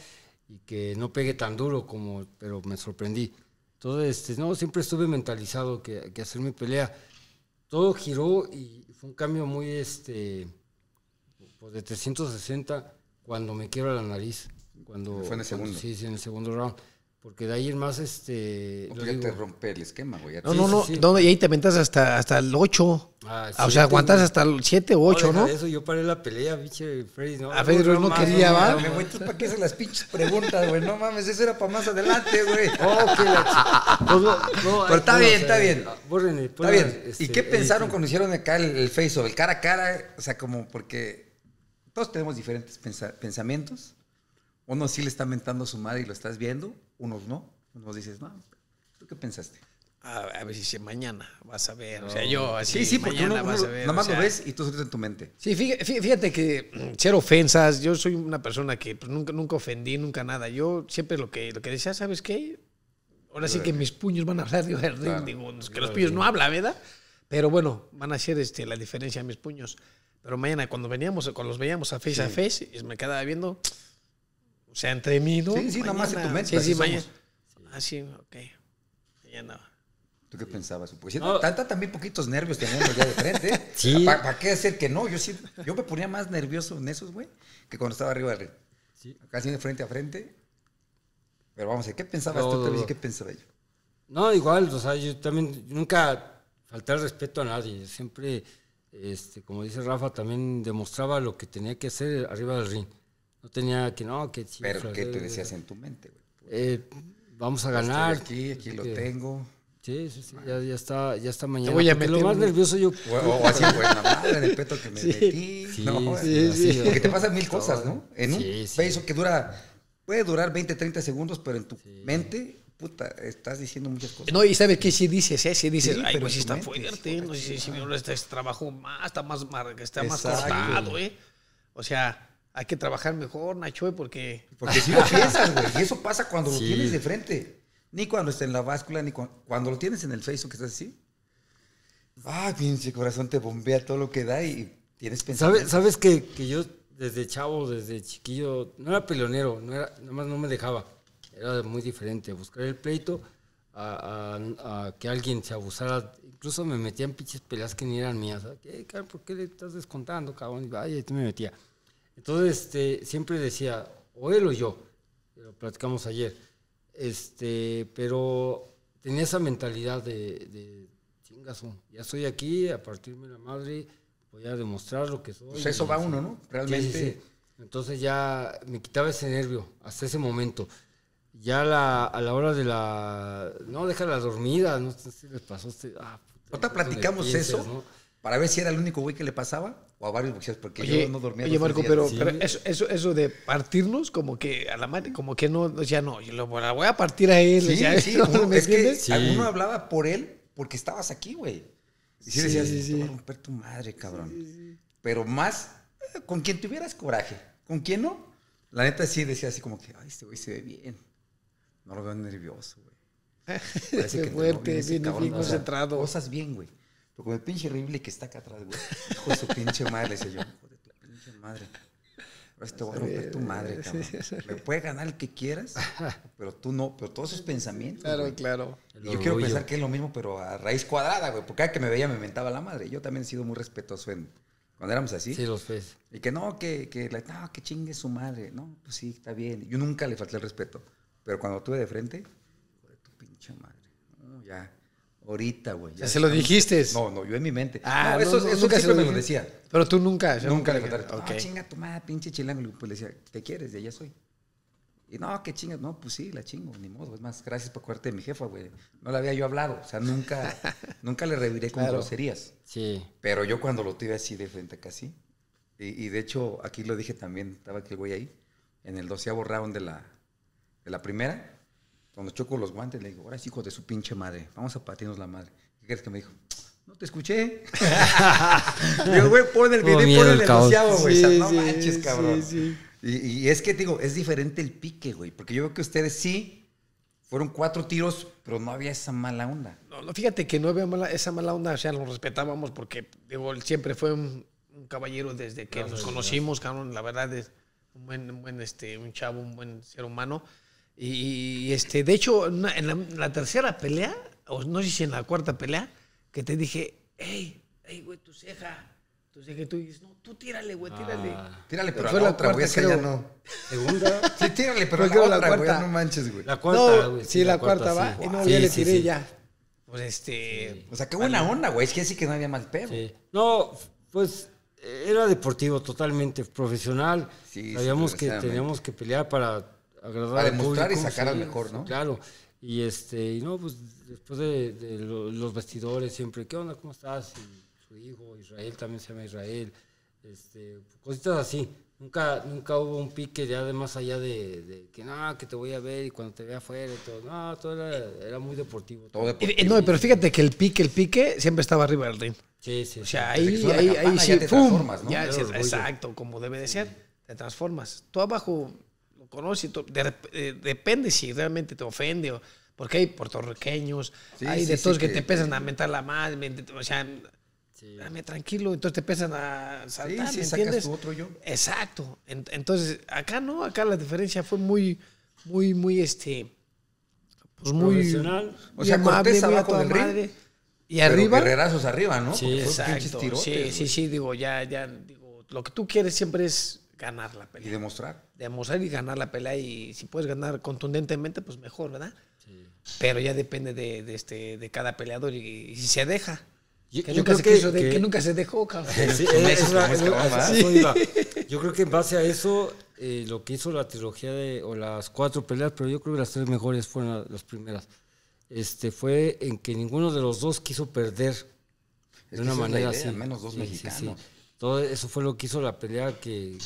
y que no pegue tan duro como, pero me sorprendí. Entonces, este, no, siempre estuve mentalizado que, que hacer mi pelea. Todo giró y fue un cambio muy, este, pues de 360 cuando me quiebra la nariz. Cuando, Fue en el segundo. sí, sí, en el segundo round. Porque de ahí en más, este. No, ya te rompe el esquema, güey. No, no, no, no, Y ahí te metes hasta, hasta el 8. Ah, ah, o sea, aguantas hasta el 7, 8, ¿no? eso yo paré la pelea, biche, Freddy. No, a Freddy no, no, quería, ¿va? ¿Me güey, para qué haces las pinches preguntas, güey? No mames, eso era para más adelante, güey. oh, qué la pues, no, Pero eh, está bien, está bien. está bien. ¿Y este, qué pensaron cuando hicieron acá el, face El cara a cara, o sea, como porque todos tenemos diferentes pensamientos. Uno sí le está mentando a su madre y lo estás viendo, unos no. Unos dices, no, ¿tú qué pensaste? A, ver si mañana vas a ver. O sea, yo así. Sí, sí, mañana vas a ver. lo ves y tú solito en tu mente. Sí, fíjate, que ser mm, ofensas. Yo soy una persona que pues, nunca, nunca ofendí, nunca nada. Yo siempre lo que, lo que decía, ¿sabes qué? Ahora sí que mis puños van a hablar de Digo, que los puños no hablan, ¿verdad? Pero bueno, van a ser este, la diferencia de mis puños. Pero mañana, cuando veníamos, cuando los veíamos a face a face, y me quedaba viendo, o sea, entremido. mí, ¿no? Sí, sí, nada más en tu mente. Sí, sí, mañana. Ah, sí, ok. Mañana. ¿Tú qué pensabas? Pues no. tanta también poquitos nervios tenemos ya de frente. sí. ¿Para qué hacer que no? Yo sí, yo me ponía más nervioso en esos, güey, que cuando estaba arriba del ring. Sí. Casi de frente a frente. Pero vamos a ver, ¿qué pensabas tú? ¿Qué pensaba yo? No, igual, o sea, yo también nunca falté al respeto a nadie. Siempre este, como dice Rafa, también demostraba lo que tenía que hacer arriba del ring. No tenía que, no, que... Pero, ¿qué te decías eh, en tu mente, eh, vamos a ganar. aquí, aquí lo tengo. Sí, sí, sí, ya, ah. ya, está, ya está mañana. voy lo más nervioso yo. O, así, pues, la madre el peto que me metí. Sí, no, sí, Porque te pasan mil cosas, ¿no? En un peso que dura, puede durar 20, 30 segundos, pero en tu mente puta, estás diciendo muchas cosas. No, y sabes que si dices, ¿eh? si dices, sí, ay, pues está fuerte, no sé si mi este trabajo más, está más, está más ¿eh? O sea, hay que trabajar mejor, Nacho, ¿eh? porque. Porque si lo piensas, güey, y eso pasa cuando lo tienes de frente. Ni cuando está en la báscula, ni cuando, cuando lo tienes en el Facebook, que estás así. Ah, pinche corazón te bombea todo lo que da y tienes pensado. ¿Sabes, sabes que, que yo desde chavo, desde chiquillo, no era peleonero, no era, nada más no me dejaba. Era muy diferente buscar el pleito a, que alguien se abusara. Incluso me metían en pinches peleas que ni eran mías. ¿Qué, ¿Por qué le estás descontando, cabrón? Y tú este me metía. Entonces, este, siempre decía, o él o yo. Lo platicamos ayer. Este, pero tenía esa mentalidad de, de chingazo. Ya estoy aquí, a partirme la madre, voy a demostrar lo que soy. Pues eso va uno, ¿no? Realmente. Entonces ya me quitaba ese nervio hasta ese momento ya a la hora de la. No, déjala dormida, no sé si les pasó. Ah, platicamos eso? Para ver si era el único güey que le pasaba o a varios boxeadores, porque yo no dormía. Oye, Marco, pero, eso, eso, eso, de partirnos, como que a la madre, como que no, ya no, yo la voy a partir a él. Sí, sí, alguno hablaba por él porque estabas aquí, güey. Y si decías, sí, te a romper tu madre, cabrón. Pero más, eh, con quien tuvieras coraje, con quién no, la neta sí decía así como que, ay, este güey se ve bien no lo veo nervioso, güey. que fuerte, bien, concentrado. cosas bien, güey. Pero con el pinche horrible que está acá atrás, güey. Hijo de su pinche madre, decía yo. Hijo de tu pinche madre. Ahora te voy a romper tu madre, cabrón. Me puede ganar el que quieras, pero tú no. Pero todos esos pensamientos. Claro, claro. yo quiero pensar que es lo mismo, pero a raíz cuadrada, güey. Porque cada que me veía me mentaba la madre. Yo también he sido muy respetuoso en, cuando éramos así. Sí, los fez. Y que no, que, que, no, que chingue su madre. No, pues sí, está bien. Yo nunca le falté el respeto. Pero cuando tuve de frente, de tu pinche madre. ya. Ahorita, güey. Ya ¿Se lo dijiste? No, no, yo en mi mente. Ah, eso, eso nunca se lo me lo decía. Pero tú nunca. nunca, le contaste. Ah, okay. No, chinga tu madre, pinche chilango. Pues le decía, te quieres, de allá soy. Y no, qué chingas. No, pues sí, la chingo, ni modo. Es más, gracias por acordarte de mi jefa, güey. No la había yo hablado. O sea, nunca, nunca le reviré con groserías. Sí. Pero yo cuando lo tuve así de frente casi. Y, y de hecho, aquí lo dije también, estaba aquel güey ahí. En el doceavo borraron de la, la primera, cuando choco los guantes, le digo, ahora es hijo de su pinche madre, vamos a patearnos la madre. ¿Qué crees que me dijo? No te escuché. digo, güey, pon el video, pon el güey. no manches, cabrón. y, es que, digo, es diferente el pique, güey, porque yo veo que ustedes sí fueron cuatro tiros, pero no había esa mala onda. No, no fíjate que no había mala, esa mala onda, o sea, lo respetábamos porque, digo, él siempre fue un, caballero desde que nos conocimos, cabrón, la verdad es un buen, buen, este, un chavo, un buen ser humano. Y, este, de hecho, en la, tercera pelea, o no sé si en la cuarta pelea, que te dije, hey, hey, güey, tu ceja. Entonces que tú dices, no, tú tírale, güey, tírale. Ah. tírale, pero, pero la, otra, güey, esa ya no. ¿Segunda? Sí, tírale, pero pues a la, otra, güey, no manches, güey. La cuarta, güey. sí, la, cuarta, va. Y no, ya le tiré ya. Pues este... O sea, qué buena onda, güey. Es que así que no había más pedo. No, pues era deportivo totalmente, profesional. Sí, Sabíamos que teníamos que pelear para para a demostrar y sacar al mejor, ¿no? Claro. Y este, y no, pues después de, los vestidores siempre, ¿qué onda? ¿Cómo estás? Y su hijo, Israel también se llama Israel. Este, cositas así. Nunca, nunca hubo un pique ya de más allá de, que no, que te voy a ver y cuando te vea afuera y todo. No, todo era, era muy deportivo. No, pero fíjate que el pique, el pique siempre estaba arriba del ring. Sí, sí. O sea, ahí, ahí, ahí, te transformas, ¿no? exacto, como debe de ser, te transformas. Tú abajo conoce eh, depende si realmente te ofende Porque hay puertorriqueños, hay de todos que, te empiezan a mentar la madre, o sea, dame tranquilo, entonces te empiezan a saltar, entiendes? Tu otro Exacto. Entonces, acá no, acá la diferencia fue muy, muy, muy, este, pues muy... O sea, amable, abajo del y arriba... Guerrerazos arriba, ¿no? Sí, exacto. sí, sí, sí, digo, ya, ya, digo, lo que tú quieres siempre es ganar la pelea. Y demostrar. Demostrar y ganar la pelea. Y si puedes ganar contundentemente, pues mejor, ¿verdad? Pero ya depende de, este, de cada peleador y, si se deja. Yo, nunca creo se dejó, Yo creo que en base a eso, eh, lo que hizo la trilogía de, o las cuatro peleas, pero yo creo que las tres mejores fueron las, primeras, este, fue en que ninguno de los dos quiso perder de una manera así. así. menos dos mexicanos. Todo eso fue lo que hizo la pelea, que,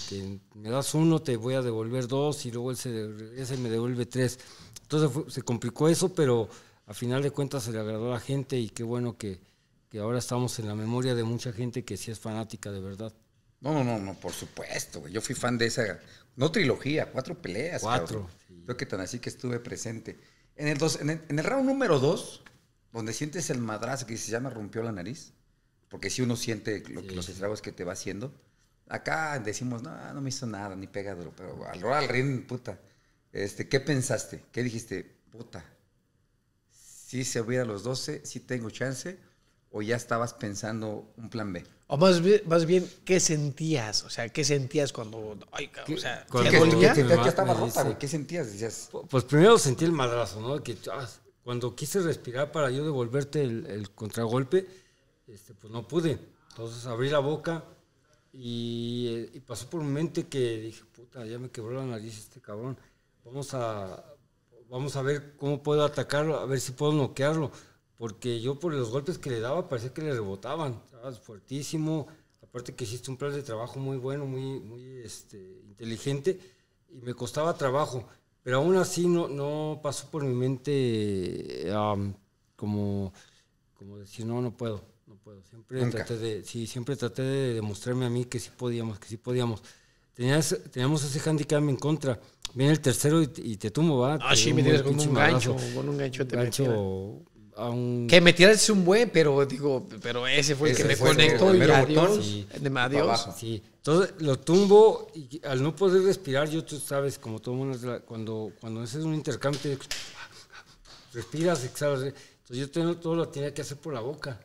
me das uno, te voy a devolver dos y luego él se me devuelve tres. Entonces se complicó eso, pero a final de cuentas se le agradó a la gente y qué bueno que, que ahora estamos en la memoria de mucha gente que sí es fanática de verdad. No, no, no, no, por supuesto, Yo fui fan de esa, no trilogía, cuatro peleas. Cuatro. Creo que tan así que estuve presente. En el, dos, en el, en round número dos, donde sientes el madrazo que se llama rompió la nariz, porque si uno siente lo, los estragos que te va haciendo, acá decimos, no, no me hizo nada, ni duro. pero al al ring, puta, este, ¿qué pensaste? ¿Qué dijiste? Puta, si se hubiera los 12, si ¿sí tengo chance, o ya estabas pensando un plan B. O más bien, más bien, ¿qué sentías? O sea, ¿qué sentías cuando... Ay, o ¿Qué, estaba rota, ¿Qué sentías? pues primero sentí el madrazo, ¿no? Que ah, cuando quise respirar para yo devolverte el, el contragolpe, este, pues no pude. Entonces abrí la boca eh, y, pasó por mi mente que dije, puta, ya me quebró la nariz este cabrón. Vamos a, vamos a ver cómo puedo atacarlo, a ver si puedo noquearlo. Porque yo por los golpes que le daba parecía que le rebotaban. Estabas Fuertísimo. Aparte que hiciste un plan de trabajo muy bueno, muy, muy este, inteligente. Y me costaba trabajo. Pero aún así no, no pasó por mi mente como, como decir, no, no puedo puedo. Siempre traté de, sí, siempre traté de demostrarme a mí que sí podíamos, que sí podíamos. Tenías, teníamos ese handicap en contra. Viene el tercero y, te, tumbo, va. Ah, sí, me tiras con un gancho, con un gancho te gancho a un... Que me tiras un buen, pero digo, pero ese fue el que me conectó y adiós. Sí. adiós. Sí. Entonces lo tumbo y al no poder respirar, yo tú sabes, como todo mundo, cuando, cuando haces un intercambio, respiras, exhalas. Entonces yo todo lo tenía que hacer por la boca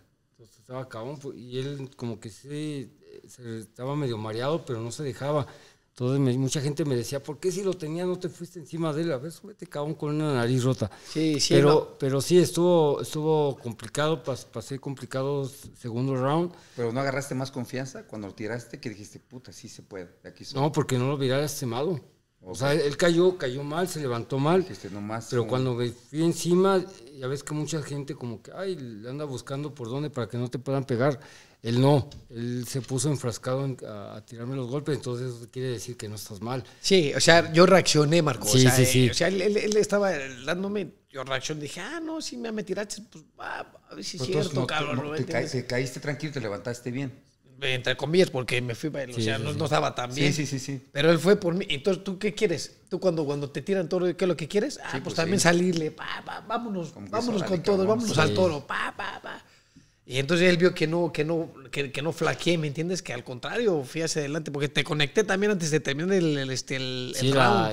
estaba cabrón. Y él como que sí, se estaba medio mareado, pero no se dejaba. Entonces mucha gente me decía, ¿por qué si lo tenía no te fuiste encima de él? A ver, súbete cabrón con una nariz rota. Sí, sí. Pero, pero sí, estuvo, estuvo complicado, para pasé complicado segundo round. ¿Pero no agarraste más confianza cuando lo tiraste que dijiste, puta, sí se puede, aquí No, porque no lo viera lastimado. O sea, él cayó, cayó mal, se levantó mal. pero cuando me fui encima, ya ves que mucha gente como que, ay, le anda buscando por dónde para que no te puedan pegar. Él no, él se puso enfrascado a, tirarme los golpes, entonces eso quiere decir que no estás mal. Sí, o sea, yo reaccioné, Marco. Sí, eh, o sea, o sea, él, estaba dándome, yo reaccioné, dije, ah, no, si me tiraste, pues va, a ver si es pues cierto, te, caíste tranquilo, te levantaste bien entre comillas, porque me fui o sea, no, estaba tan bien. Sí, sí, sí, Pero él fue por mí. Entonces, ¿tú qué quieres? Tú cuando, cuando te tiran toro ¿qué es lo que quieres? Ah, pues, pues, también salirle, vámonos, vámonos con todo, vámonos al toro, Y entonces él vio que no, que no, que, no flaqueé, ¿me entiendes? Que al contrario, fui hacia adelante, porque te conecté también antes de terminar el, este, segundo,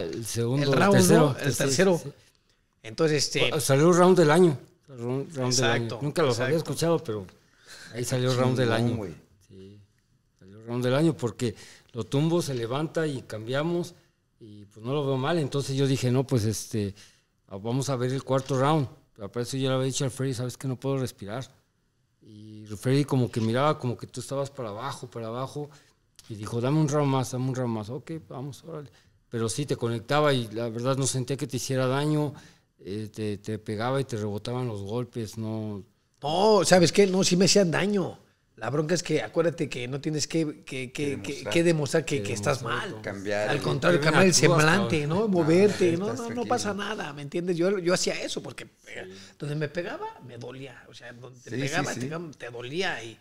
el tercero, El tercero. Entonces, este... salió el round del año. Nunca los había escuchado, pero ahí salió el round del año. güey round del año, porque lo tumbo, se levanta y cambiamos, y pues no lo veo mal. Entonces yo dije, no, pues este, vamos a ver el cuarto round. Para eso pues, yo le había dicho al Freddy, sabes que no puedo respirar. Y Freddy como que miraba, como que tú estabas para abajo, para abajo, y dijo, dame un round más, dame un round más. Ok, vamos, órale. Pero sí, te conectaba y la verdad no sentía que te hiciera daño, eh, te, te pegaba y te rebotaban los golpes, no... No, ¿sabes qué? No, sí me hacían daño. La bronca es que acuérdate que no tienes que, que, que, demostrar, que demostrar, que, estás mal. Cambiar, Al contrario, cambiar el semblante, ¿no? Moverte, no, no, no, pasa nada, ¿me entiendes? Yo, yo hacía eso porque donde me pegaba, me dolía. O sea, donde te pegaba, te, dolía. Y,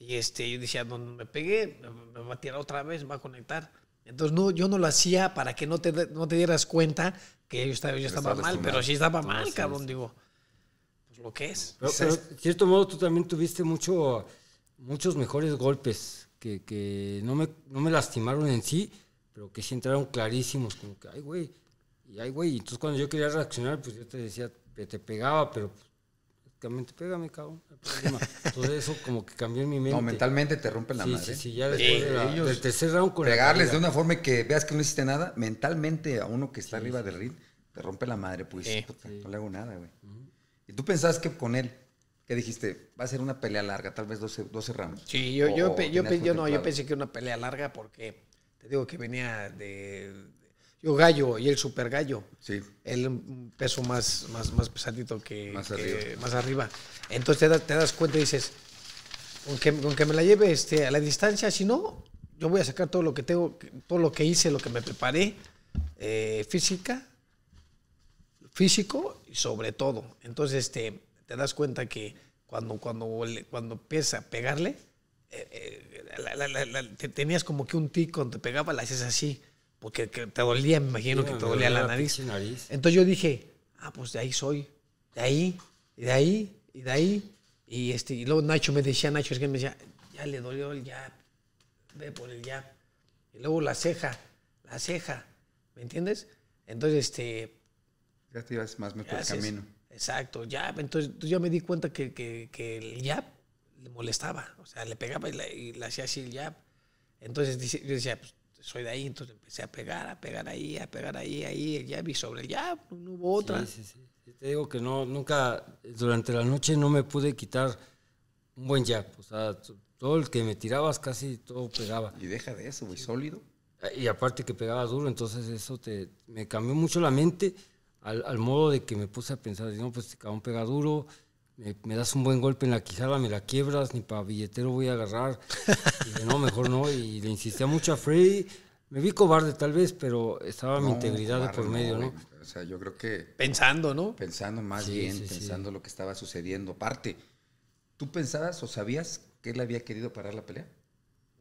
y, este, yo decía, donde me pegué, me va a tirar otra vez, me va a conectar. Entonces, no, yo no lo hacía para que no te, no te dieras cuenta que yo estaba, estaba mal, pero sí estaba ah, mal, cabrón, digo. Pues lo que es. de cierto modo, tú también tuviste mucho muchos mejores golpes que, no, me, no, me, lastimaron en sí, pero que sí entraron clarísimos, como que, ay, güey, y ay, güey. Entonces cuando yo quería reaccionar, pues yo te decía, te, pegaba, pero prácticamente pues, pégame, cabrón. Entonces eso como que cambió en mi mente. No, mentalmente te rompen la madre. Sí, sí, ya después de eh, del tercer round con Pegarles de una forma que veas que no hiciste nada, mentalmente a uno que está arriba del ring, te rompe la madre, pues. no le hago nada, güey. Y tú pensabas que con él ¿Qué dijiste? Va a ser una pelea larga, tal vez 12, 12 Sí, yo, no, yo pensé que una pelea larga porque te digo que venía de. Yo gallo y el super gallo. Sí. El peso más, más, más pesadito que. Más arriba. más arriba. Entonces te, das cuenta y dices, aunque, que me la lleve este, a la distancia, si no, yo voy a sacar todo lo que tengo, todo lo que hice, lo que me preparé, eh, física, físico y sobre todo. Entonces, este te das cuenta que cuando, cuando, cuando empieza a pegarle, eh, eh, tenías como que un tic cuando te pegaba, la haces así, porque te dolía, me imagino que te dolía, la nariz. Entonces yo dije, ah, pues de ahí soy, de ahí, y de ahí, y de ahí. Y, este, luego Nacho me decía, Nacho es que me decía, ya le dolió el ya, ve por el ya. Y luego la ceja, la ceja, ¿me entiendes? Entonces, este... Ya te ibas más por el camino. Exacto, ya. Entonces yo me di cuenta que, que, el ya le molestaba. O sea, le pegaba y, la, le hacía así el yap. Entonces yo decía, pues soy de ahí. Entonces empecé a pegar, a pegar ahí, a pegar ahí, ahí, el ya Y sobre el jab no hubo otra. Sí, sí, sí. Te digo que no, nunca, durante la noche no me pude quitar un buen jab. O sea, todo el que me tirabas casi todo pegaba. Y deja de eso, muy sólido. Y aparte que pegaba duro, entonces eso te, me cambió mucho la mente al, modo de que me puse a pensar, no, pues este un pega duro, me, das un buen golpe en la quijada, me la quiebras, ni para billetero voy a agarrar. Y no, mejor no. Y le insistía mucho a Freddy. Me vi cobarde tal vez, pero estaba mi integridad por medio, ¿no? O sea, yo creo que... Pensando, ¿no? Pensando más bien, pensando lo que estaba sucediendo. Aparte, ¿tú pensabas o sabías que él había querido parar la pelea?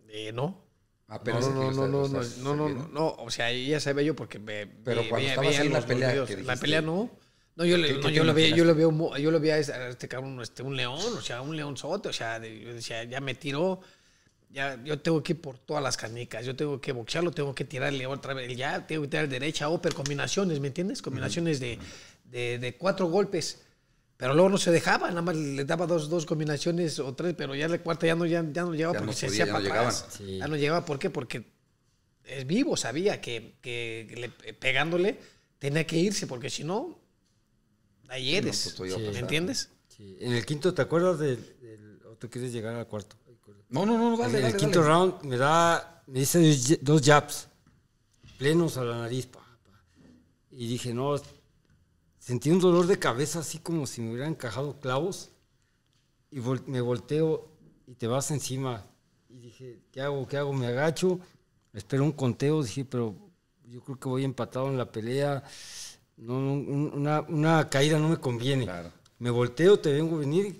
Eh, no. Ah, no, no, no, no, no, o sea, ya sabía yo porque me, Pero me, cuando la pelea, la pelea no. No, yo, le, no, yo lo veía, yo lo yo lo vi a este cabrón, este, un león, o sea, un león soto, o sea, ya me tiró, ya, yo tengo que ir por todas las canicas, yo tengo que boxearlo, tengo que tirarle otra vez, ya tengo que tirar derecha, oper, oh, combinaciones, ¿me entiendes? Combinaciones de, de, cuatro golpes. Pero luego no se dejaba, nada más le daba dos, combinaciones o tres, pero ya la cuarta ya no, ya, no llegaba porque se hacía para atrás. Ya no llegaba, ¿por qué? Porque es vivo, sabía que, pegándole tenía que irse, porque si no, ahí eres. Pues, ¿Me entiendes? En el quinto, ¿te acuerdas del, o tú quieres llegar al cuarto? No, no, no, no En el quinto round me da, me dice dos jabs, plenos a la nariz, y dije, no, Sentí un dolor de cabeza así como si me hubieran encajado clavos. Y me volteo y te vas encima. Y dije, ¿qué hago? ¿Qué hago? Me agacho. Espero un conteo. Dije, pero yo creo que voy empatado en la pelea. No, una, una caída no me conviene. Me volteo, te vengo a venir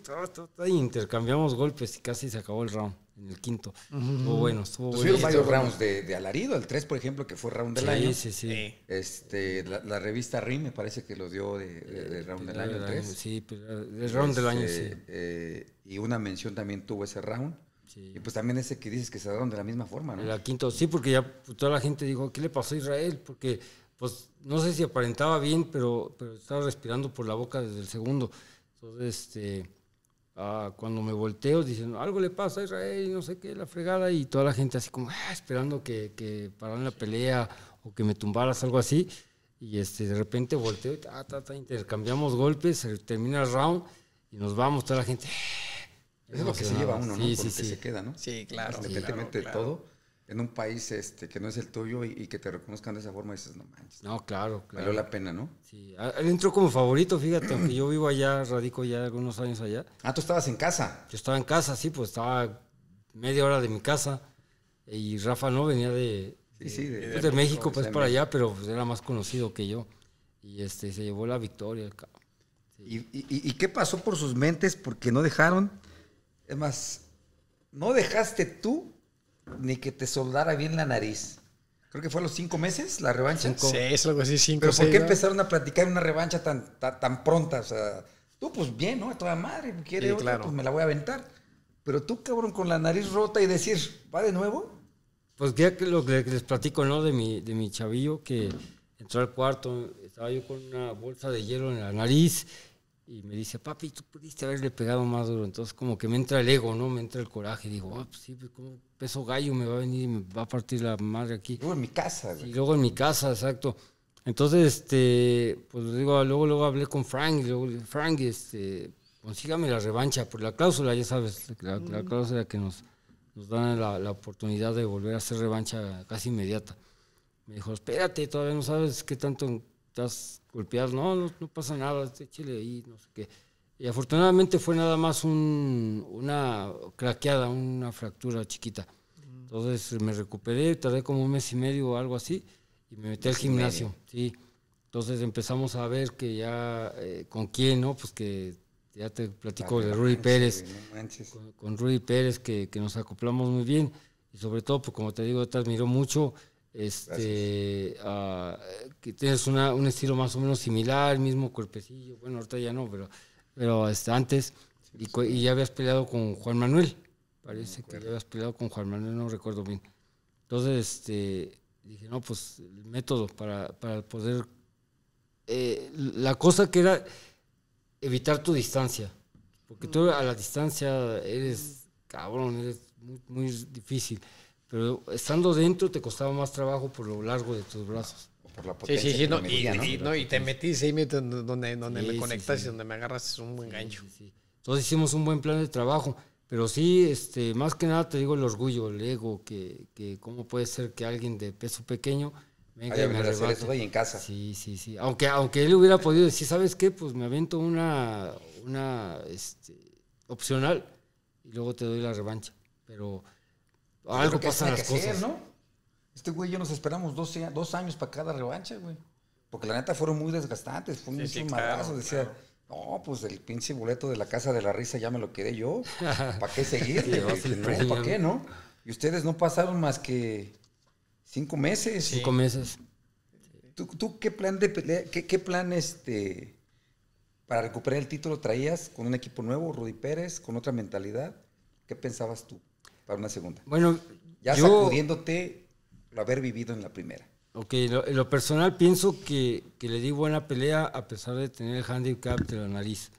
y intercambiamos golpes y casi se acabó el round el quinto. Estuvo bueno, estuvo pues varios rounds de, alarido, el 3, por ejemplo, que fue round del año. Sí, sí, sí. Este, la, revista RIM me parece que lo dio de, round del año, el este, 3. Sí, el eh, round del año, sí. y una mención también tuvo ese round. Y pues también ese que dices que se daron de la misma forma, ¿no? El quinto, sí, porque ya pues, toda la gente dijo, ¿qué le pasó a Israel? Porque, pues, no sé si aparentaba bien, pero, pero estaba respirando por la boca desde el segundo. Entonces, este Ah, cuando me volteo diciendo algo le pasa a Israel, no sé qué, la fregada, y toda la gente así como, ah, esperando que, que pararan la pelea o que me tumbaras, algo así. Y este, de repente volteo y intercambiamos golpes, termina el round y nos vamos, toda la gente. Es lo que se lleva uno, ¿no? se queda, ¿no? Sí, claro. Pues independientemente claro, de todo, en un país este, que no es el tuyo y, que te reconozcan de esa forma, dices, no manches. No, claro, claro. Valió la pena, ¿no? Sí, ah, él entró como favorito, fíjate, aunque yo vivo allá, radico ya algunos años allá. Ah, tú estabas en casa. Yo estaba en casa, sí, pues estaba media hora de mi casa y Rafa no venía de, pues México, pues para allá, pero pues, era más conocido que yo. Y este, se llevó la victoria. ¿Y, y qué pasó por sus mentes? Porque no dejaron, es más, no dejaste tú ni que te soldara bien la nariz. Creo que fue a los cinco meses la revancha. Sí, es algo así, cinco. Pero ¿por qué empezaron a platicar una revancha tan, tan, pronta? O sea, tú pues bien, ¿no? A toda madre, pues, me la voy a aventar. Pero tú, cabrón, con la nariz rota y decir, ¿va de nuevo? Pues ya que lo que les platico, ¿no? De mi, de mi chavillo que entró al cuarto, estaba yo con una bolsa de hielo en la nariz y me dice, papi, tú pudiste haberle pegado más duro. Entonces, como que me entra el ego, ¿no? Me entra el coraje. Digo, ah, pues sí, pues como peso gallo me va a venir y me va a partir la madre aquí. Luego en mi casa, güey. Y luego en mi casa, exacto. Entonces, este, pues digo, luego, luego hablé con Frank y luego, Frank, este, consígame la revancha por la cláusula, ya sabes, la, mm. cláusula que nos, nos dan la, la, oportunidad de volver a hacer revancha casi inmediata. Me dijo, espérate, todavía no sabes qué tanto estás golpeado, no, no, pasa nada, este chile ahí, no sé qué. Y afortunadamente fue nada más una craqueada, una fractura chiquita. Entonces me recuperé, tardé como un mes y medio o algo así, y me metí al gimnasio. Sí. Entonces empezamos a ver que ya, eh, con quién, ¿no? Pues que ya te platico de Rudy Pérez, con, con, Rudy Pérez, que, que, nos acoplamos muy bien, y sobre todo, pues como te digo, te admiró mucho este, ah, que tienes un estilo más o menos similar, mismo cuerpecillo. Bueno, ahorita ya no, pero, pero este, antes. Y, ya habías peleado con Juan Manuel. Mm, parece que ya habías peleado con Juan Manuel, no recuerdo bien. Entonces, este, dije, no, pues el método para, poder. Eh, la cosa que era evitar tu distancia. Porque tú mm. a la distancia eres cabrón, eres muy difícil pero estando dentro te costaba más trabajo por lo largo de tus brazos. Por la potencia. Sí, sí, sí, no, y, te metí ahí donde, donde me conectas y donde me agarras un buen gancho. Entonces hicimos un buen plan de trabajo, pero sí, este, más que nada te digo el orgullo, el ego, que, que cómo puede ser que alguien de peso pequeño venga a y me arrebate. en casa. Sí, sí, sí. Aunque, aunque él hubiera podido decir, ¿sabes qué? Pues me avento una, una este, opcional y luego te doy la revancha. Pero algo pasa en las cosas. ¿no? Este güey yo nos esperamos dos años para cada revancha, güey. Porque la neta fueron muy desgastantes, fue un Decía, no, pues el pinche boleto de la casa de la risa ya me lo quedé yo. ¿Para qué seguir? Pues ¿Para qué, no? Y ustedes no pasaron más que cinco meses. Cinco meses. ¿Tú, qué plan de qué, qué plan este para recuperar el título traías con un equipo nuevo, Rudy Pérez, con otra mentalidad? ¿Qué pensabas tú? para una segunda. Bueno, ya sacudiéndote lo haber vivido en la primera. Ok, lo, en lo personal pienso que, le di buena pelea a pesar de tener el handicap de la nariz.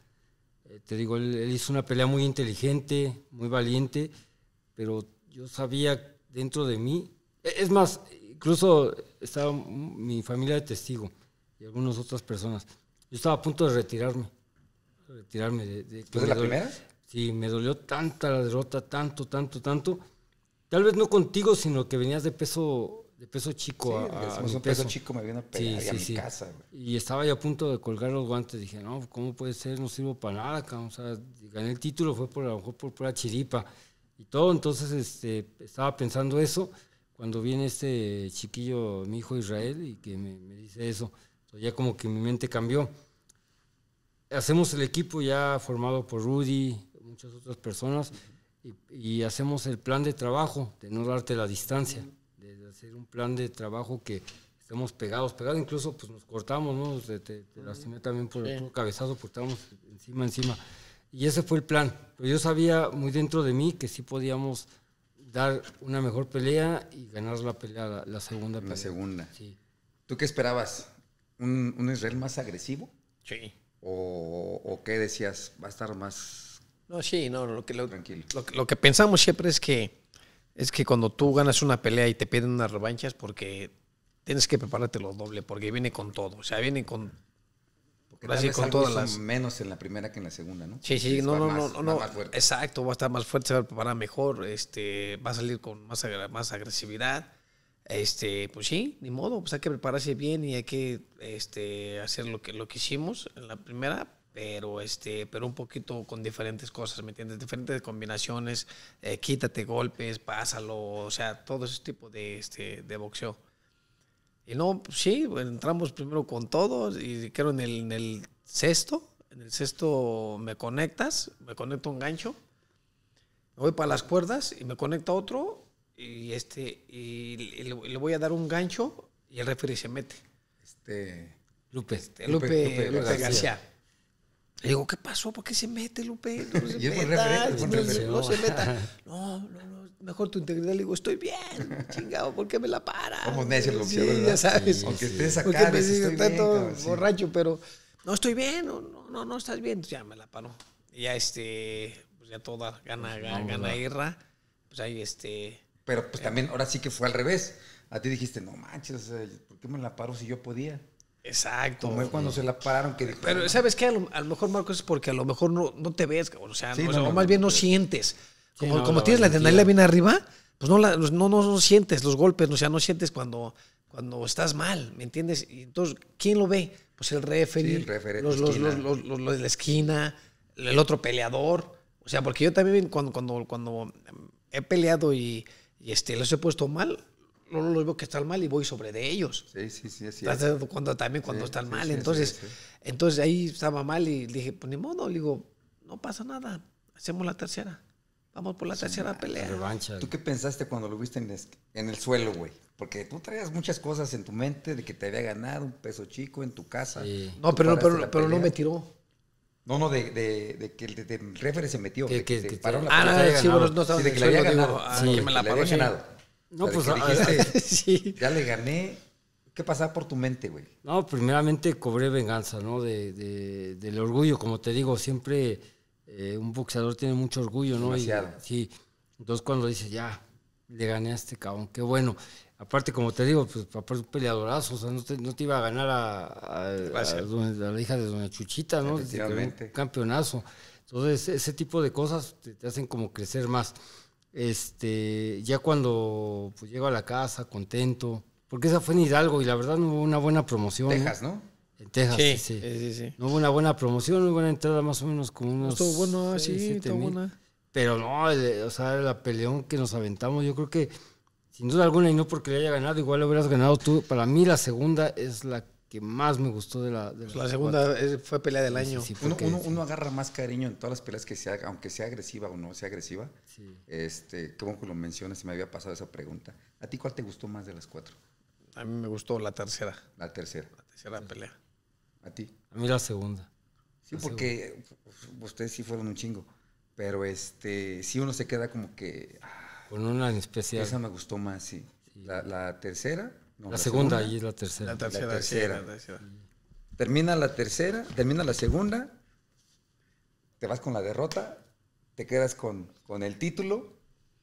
Eh, te digo, él, hizo una pelea muy inteligente, muy valiente, pero yo sabía dentro de mí, e, es más, incluso estaba mi familia de testigo y algunas otras personas. Yo estaba a punto de retirarme. Retirarme de, de, la primera? Sí, me dolió tanta la derrota, tanto, tanto, tanto. Tal vez no contigo, sino que venías de peso de peso chico sí, a, peso. chico me vino a pegar sí, a mi casa. Y estaba ya a punto de colgar los guantes. Dije, no, ¿cómo puede ser? No sirvo para nada, gané el título, fue por, a lo mejor por pura chiripa y todo. Entonces este, estaba pensando eso cuando viene este chiquillo, mi hijo Israel, y que me, dice eso. ya como que mi mente cambió. Hacemos el equipo ya formado por Rudy, muchas otras personas, y, hacemos el plan de trabajo, de no darte la distancia, de hacer un plan de trabajo que estemos pegados, pegados, incluso pues nos cortamos, ¿no? Te, lastimé también por el cabezazo, porque estábamos encima, encima. Y ese fue el plan. Pero yo sabía muy dentro de mí que sí podíamos dar una mejor pelea y ganar la pelea, la, segunda pelea. La segunda. Sí. ¿Tú qué esperabas? ¿Un, un Israel más agresivo? Sí. O, ¿O, qué decías? ¿Va a estar más no, sí, no, lo que, lo, lo, que pensamos siempre es que, es que cuando tú ganas una pelea y te piden unas revanchas, porque tienes que prepararte lo doble, porque viene con todo, o sea, viene con Así con todas las menos en la primera que en la segunda, ¿no? Sí, sí, no, no, no, no, exacto, va a estar más fuerte, se va a preparar mejor, este, va a salir con más, más agresividad, este, pues sí, ni modo, pues hay que prepararse bien y hay que, este, hacer lo que lo que hicimos en la primera, pero este pero un poquito con diferentes cosas me entiendes diferentes combinaciones eh, quítate golpes pásalo o sea todo ese tipo de este de boxeo y no pues sí entramos primero con todos y creo en el, en el sexto en el sexto me conectas me conecto un gancho voy para las cuerdas y me conecta otro y este y le, voy a dar un gancho y el referee se mete este Lupe, Lupe, García le digo, ¿qué pasó? ¿Por qué se mete, Lupe? No se, meta, no, no meta. No, no, mejor tu integridad. Le digo, estoy bien, chingado, ¿por qué me la para? Como necio el sí, ya sabes. Aunque estés acá, Porque me bien. borracho, pero no estoy bien, no, no, no, estás bien. Ya me la paró. Y ya este, pues ya toda gana, pues, gana, gana Pues ahí este. Pero pues eh, también ahora sí que fue al revés. A ti dijiste, no manches, ¿por qué me la paro si yo podía? Exacto. Como es cuando se la pararon. Que Pero ¿sabes qué? A lo, mejor, Marcos, es porque a lo mejor no, no te ves, O sea, no, más bien no sientes. Como, como tienes la adrenalina bien arriba, pues no, la, no, no, sientes los golpes, o sea, no sientes cuando, cuando estás mal, ¿me entiendes? Y entonces, ¿quién lo ve? Pues el referee, los, los, los, los, de la esquina, el otro peleador. O sea, porque yo también cuando, cuando, cuando he peleado y, este, los he puesto mal, no los veo que están mal y voy sobre de ellos. Sí, sí, sí, sí. Cuando, también cuando están mal. entonces, entonces ahí estaba mal y dije, pues ni modo, digo, no pasa nada, hacemos la tercera. Vamos por la tercera pelea. ¿Tú qué pensaste cuando lo viste en, el, en el suelo, güey? Porque tú traías muchas cosas en tu mente de que te había ganado un peso chico en tu casa. No, pero, no, pero, no me tiró. No, no, de, de, de que el de, se metió. Que, que, paró la ah, pelea. Ah, sí, no sí, de que la había ganado. me la paró. No, pues sí. ya le gané. ¿Qué pasa por tu mente, güey? No, primeramente cobré venganza, ¿no? De, del orgullo, como te digo, siempre eh, un boxeador tiene mucho orgullo, ¿no? Y, sí. Entonces cuando dice, ya, le gané a este cabrón, qué bueno. Aparte, como te digo, pues papá es un peleadorazo, o sea, no te, iba a ganar a, la hija de doña Chuchita, ¿no? Un campeonazo. Entonces, ese tipo de cosas te, te hacen como crecer más. Este, ya cuando pues, llego a la casa, contento, porque esa fue en Hidalgo y la verdad no hubo una buena promoción. ¿eh? Texas, ¿no? En Texas, sí sí. sí, No hubo una buena promoción, una buena entrada más o menos como unos... bueno, ah, sí, Pero no, o sea, la peleón que nos aventamos, yo creo que sin duda alguna, y no porque le haya ganado, igual lo hubieras ganado tú. Para mí la segunda es la más me gustó de la... Pues segunda fue pelea del año. uno, uno, agarra más cariño en todas las peleas que se haga, aunque sea agresiva o no sea agresiva. Este, como que lo mencionas? Se me había pasado esa pregunta. ¿A ti cuál te gustó más de las cuatro? A mí me gustó la tercera. La tercera. La tercera pelea. ¿A ti? A mí la segunda. Sí, porque ustedes sí fueron un chingo. Pero este, si uno se queda como que... Ah, Con una especial. Esa me gustó más, sí. La, la tercera la, segunda, y la tercera. La tercera, mm. Termina la tercera, termina la segunda, te vas con la derrota, te quedas con, con el título.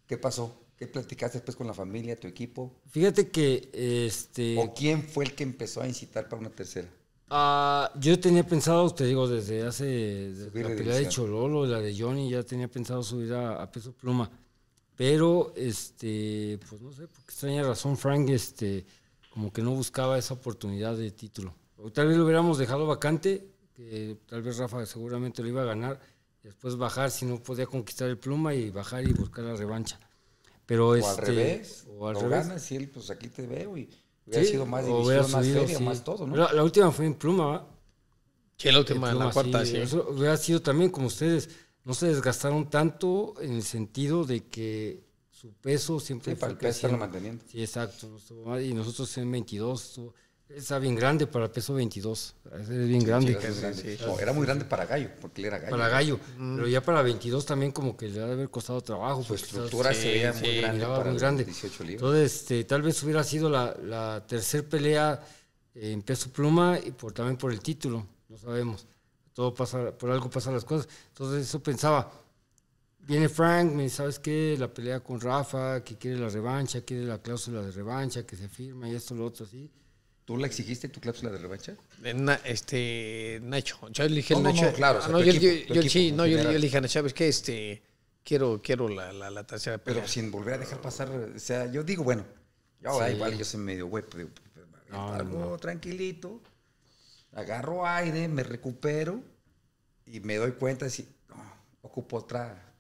¿Qué pasó? ¿Qué platicaste después con la familia, tu equipo? Fíjate que este. ¿O quién fue el que empezó a incitar para una tercera? Ah, yo tenía pensado, te digo, desde hace la de Chololo, la de Johnny, ya tenía pensado subir a, peso pluma. Pero, este, pues no sé, por qué extraña razón, Frank, este, como que no buscaba esa oportunidad de título. tal vez lo hubiéramos dejado vacante, que tal vez Rafa seguramente lo iba a ganar, después bajar si no podía conquistar el pluma y bajar y buscar la revancha. Pero o al este, revés, o al lo ganas y él, pues aquí te veo y hubiera sido más división, más feria, más todo, ¿no? La, última fue en pluma, Sí, la última, En la cuarta, Eso hubiera sido también como ustedes, no se desgastaron tanto en el sentido de que su peso siempre sí, para el peso lo manteniendo. Sí, exacto. Y nosotros en 22, está bien grande para el peso 22. Es bien grande. era muy grande para Gallo, porque él era Gallo. Para Gallo. Pero ya para 22 también como que le debe haber costado trabajo. Su estructura sería muy grande para grande. 18 Entonces, este, tal vez hubiera sido la, la tercera pelea eh, en peso pluma y por, también por el título. No sabemos. Todo pasa, por algo pasan las cosas. Entonces, eso pensaba viene Frank, me dice, ¿sabes qué? La pelea con Rafa, que quiere la revancha, quiere la cláusula de revancha, que se firma y esto, lo otro, así. ¿Tú la exigiste tu cláusula de revancha? Eh, este, Nacho. Yo Nacho. claro. no, yo, no, yo, le dije a Nacho, ¿sabes qué? Este, quiero, quiero la, la, la tercera Pero sin volver a dejar pasar. O sea, yo digo, bueno, ahora igual yo soy medio güey, pero, pues, pues, tranquilito, agarro aire, me recupero y me doy cuenta de si ocupo otra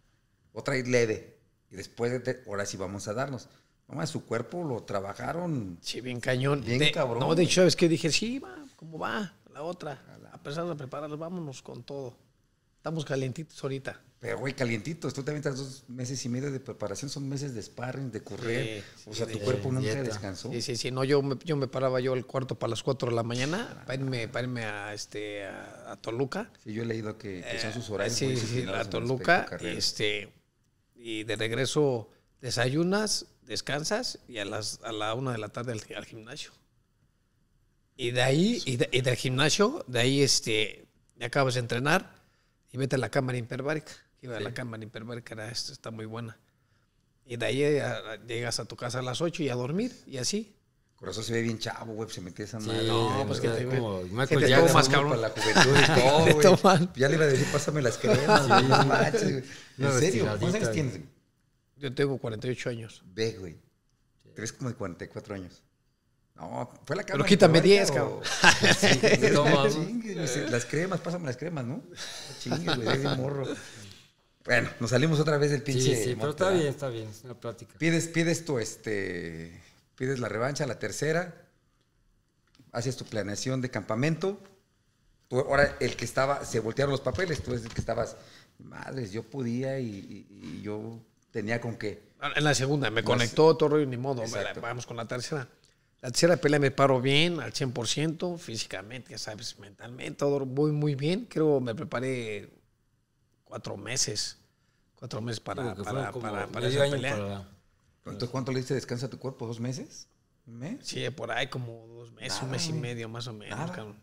otra leve. Y después de, ahora sí vamos a darnos. No, su cuerpo lo trabajaron. Sí, bien cañón. Bien cabrón. No, de hecho, es que dije, sí, va, ¿cómo va? La otra. A, pesar de preparar, vámonos con todo. Estamos calientitos ahorita. Pero, güey, calientitos. Tú también estás dos meses y medio de preparación, son meses de sparring, de correr. o sea, tu cuerpo nunca dieta. descansó. Sí, sí, sí. No, yo me, yo me paraba yo al cuarto para las cuatro de la mañana ah, para, irme, a, este, a, Toluca. Sí, yo he leído que, son sus horarios. Eh, sí, sí, sí, a Toluca. Este, y de regreso desayunas, descansas y a, las, a la una de la tarde al, gimnasio. Y de ahí, y, del gimnasio, de ahí este, acabas de entrenar y metes la cámara hiperbárica. la cámara hiperbárica, está muy buena. Y de ahí eh, llegas a tu casa a las 8 y a dormir y así eso se ve bien chavo, güey, se metió esa madre. no, pues que te como... más cabrón. Para la juventud y todo, güey. Ya le iba a decir, pásame las cremas, güey, no manches, güey. En serio, ¿cuántos años tienes? Yo tengo 48 años. Ve, güey. Te como de 44 años. No, fue la cámara. Pero quítame 10, cabrón. Sí, chingues, las cremas, pásame las cremas, ¿no? Chingue, güey, ese morro. Bueno, nos salimos otra vez del pinche. Sí, sí, pero está bien, está bien, es una plática. Pides, pides tu este pides la revancha, la tercera, haces tu planeación de campamento. Tú, ahora el que estaba, se voltearon los papeles, tú eres el que estabas, madres, yo podía y, yo tenía con qué. En la segunda, me conectó todo ni modo, vamos con la tercera. La tercera pelea me paro bien, al 100%, físicamente, ya sabes, mentalmente, todo voy muy bien. Creo me preparé cuatro meses, cuatro meses para, para, para, para, pelea. ¿cuánto le diste descansa a tu cuerpo? ¿Dos meses? ¿Un Sí, por ahí como dos meses, un mes y medio más o menos, cabrón.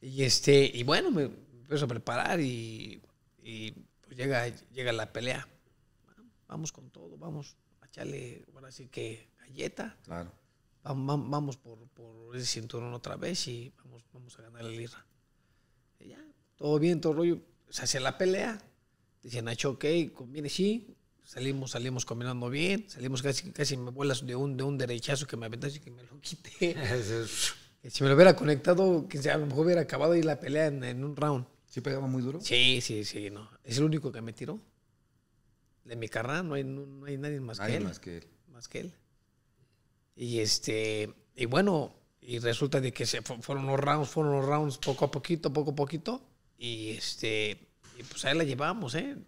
Y este, y bueno, me empiezo a preparar y, pues llega, llega la pelea. Vamos con todo, vamos a echarle, ahora sí que galleta. Claro. Vamos, vamos por, por, ese cinturón otra vez y vamos, vamos a ganar el lira. Y ya, todo bien, todo rollo. se hace la pelea. Dice Nacho, ok, conviene sí, Salimos, salimos combinando bien, salimos casi, casi me vuelas de un, de un derechazo que me aventas y que me lo quité. si me lo hubiera conectado, que a lo mejor hubiera acabado y la pelea en, un round. ¿Sí pegaba muy duro? Sí, sí, sí, no. Es el único que me tiró. De mi carrera no hay, no, hay nadie más que él. más que él. Y este, y bueno, y resulta de que se fueron los rounds, fueron los rounds poco a poquito, poco a poquito. Y este, pues ahí la llevamos, ¿eh?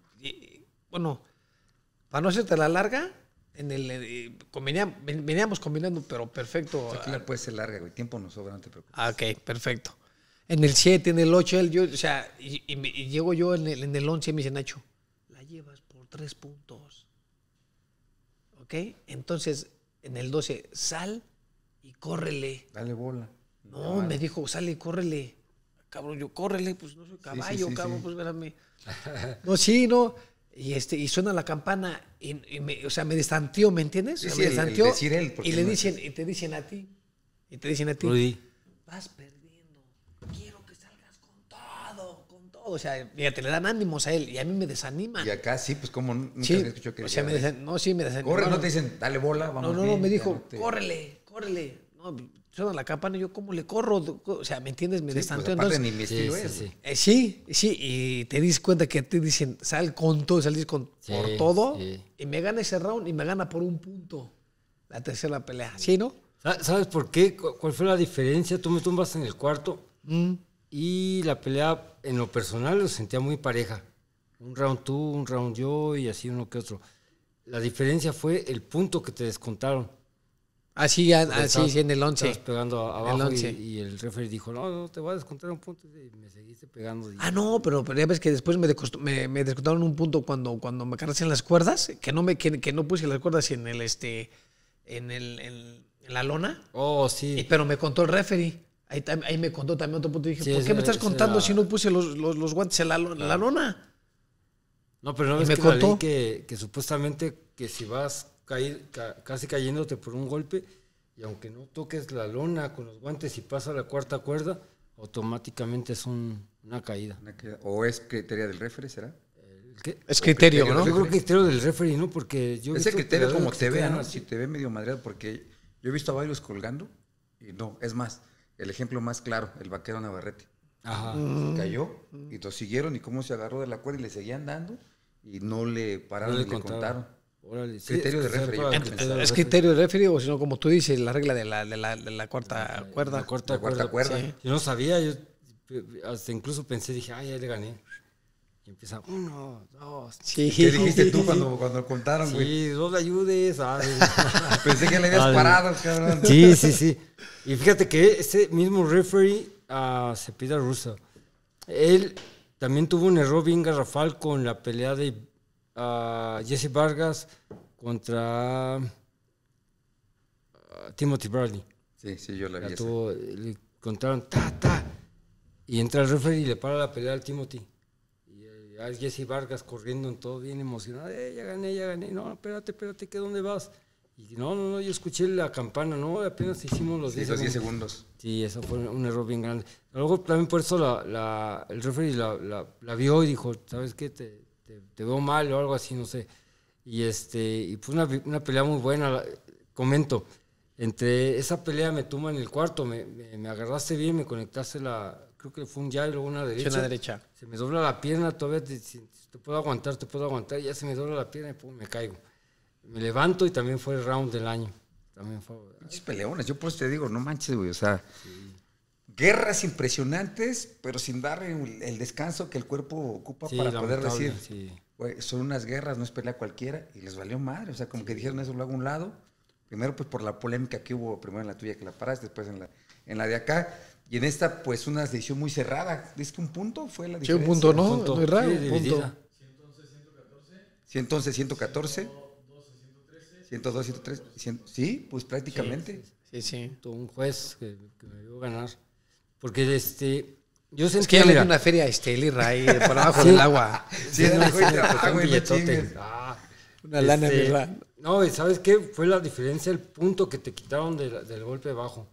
bueno, para no hacerte la larga, en el, eh, veníamos combinando, pero perfecto. aquí la puede ser larga, güey. Tiempo no sobra, no te preocupes. Ah, ok, perfecto. En el 7, en el 8, yo, o sea, y, llego yo en el, en 11 me dice Nacho, la llevas por tres puntos. ¿Ok? Entonces, en el 12, sal y córrele. Dale bola. No, me dijo, sale y córrele. Cabrón, yo córrele, pues no soy caballo, cabrón, pues espérame. No, sí, no. Y, este, y suena la campana, y, y me, o sea, me destanteó, ¿me entiendes? me el, y le dicen, y te dicen a ti, y te dicen a ti, Rudy. vas perdiendo, quiero que salgas con todo, con todo. O sea, mira, te le dan ánimos a él, y a mí me desanima. Y acá sí, pues como nunca sí, escuchó que... O sea, me desan, no, sí, me desanima. Corre, no te dicen, dale bola, vamos No, no, no, me dijo, córrele, córrele no, suena la campana, yo cómo le corro, o sea, ¿me entiendes? Me sí, pues, eh, sí, sí, y te dis cuenta que te dicen, sal con todo, salís con, por todo, y me gana ese round y me gana por un punto la tercera pelea, ¿sí, no? ¿Sabes por qué? ¿Cuál fue la diferencia? Tú me tumbas en el cuarto mm. y la pelea, en lo personal, lo sentía muy pareja. Un round tú, un round yo y así uno que otro. La diferencia fue el punto que te descontaron Así, ah, así ah, en el 11. pegando abajo y, el referee dijo, no, no, te voy a descontar un punto y me seguiste pegando. Ah, no, pero, pero, ya ves que después me, descontaron un punto cuando, cuando me cargaste en las cuerdas, que no, me, que, no puse las cuerdas en el, este, en el, la lona. Oh, sí. pero me contó el referee. Ahí, ahí, me contó también otro punto. Y dije, ¿por qué me estás contando si no puse los, los, los guantes en la, lona? No, pero no ves me contó? que supuestamente que si vas casi cayéndote por un golpe, y aunque no toques la lona con los guantes y pasa la cuarta cuerda, automáticamente es una, caída. ¿O es criterio del referee, será? Es criterio, ¿no? Yo creo que criterio del referee, ¿no? Porque yo. Ese criterio como te vea, ¿no? Si te ve medio madreado, porque yo he visto a varios colgando y no, es más, el ejemplo más claro, el vaquero Navarrete. Ajá. Mm. cayó y lo siguieron y cómo se agarró de la cuerda y le seguían dando y no le pararon y contaron criterio de referee. es criterio de referee o sino como tú dices, la regla de la, cuarta cuerda. La cuarta, cuerda. Yo no sabía, yo hasta incluso pensé, dije, ay, ya le gané. Y empieza, uno, dos. Sí. ¿Qué dijiste tú cuando, cuando contaron, güey? Sí, dos ayudes. pensé que le habías parado, cabrón. Sí, sí, sí. Y fíjate que ese mismo referee se ah, pide a Russo. Él también tuvo un error bien garrafal con la pelea de Jesse Vargas contra ah, Timothy Bradley. Sí, sí, yo la, le contaron ta, ta. Y entra el referee y le para la pelea al Timothy. Y ah, Jesse Vargas corriendo en todo, bien emocionado. Eh, ya gané, ya gané. No, espérate, espérate, ¿qué dónde vas? Y no, no, no, yo escuché la campana, ¿no? Apenas hicimos los 10 sí, segundos. Sí, eso fue un error bien grande. Luego también por eso el referee la, vio y dijo, ¿sabes qué? Te, este, te, veo mal o algo así, no sé. Y, este, y pues una, una pelea muy buena, comento. Entre esa pelea me tumba en el cuarto, me, me, agarraste bien, me conectaste la, creo que fue un ya y una derecha. Se me dobla la pierna, todavía te, te, puedo aguantar, te puedo aguantar, ya se me dobla la pierna y pum, me caigo. Me levanto y también fue el round del año. También fue. Muchas yo por eso te digo, no manches, güey, o sea guerras impresionantes, pero sin darle el, descanso que el cuerpo ocupa para poder decir, son unas guerras, no es pelea cualquiera, y les valió madre, o sea, como que dijeron eso lo hago a un lado, primero pues por la polémica que hubo, primero en la tuya que la paraste, después en la, en la de acá, y en esta pues una decisión muy cerrada, ¿Viste que un punto fue la diferencia. Sí, un punto, ¿no? Un punto. Raro, un punto. 111, 114. 102, 103, sí, pues prácticamente. Sí, sí, tuvo un juez que, que me a ganar. Porque este, yo sentía. que ya le di una feria a Esteli Ray eh, por abajo del agua. Sí, sí, no, ah, una lana, de este, ¿verdad? No, ¿sabes qué? Fue la diferencia, el punto que te quitaron del golpe bajo.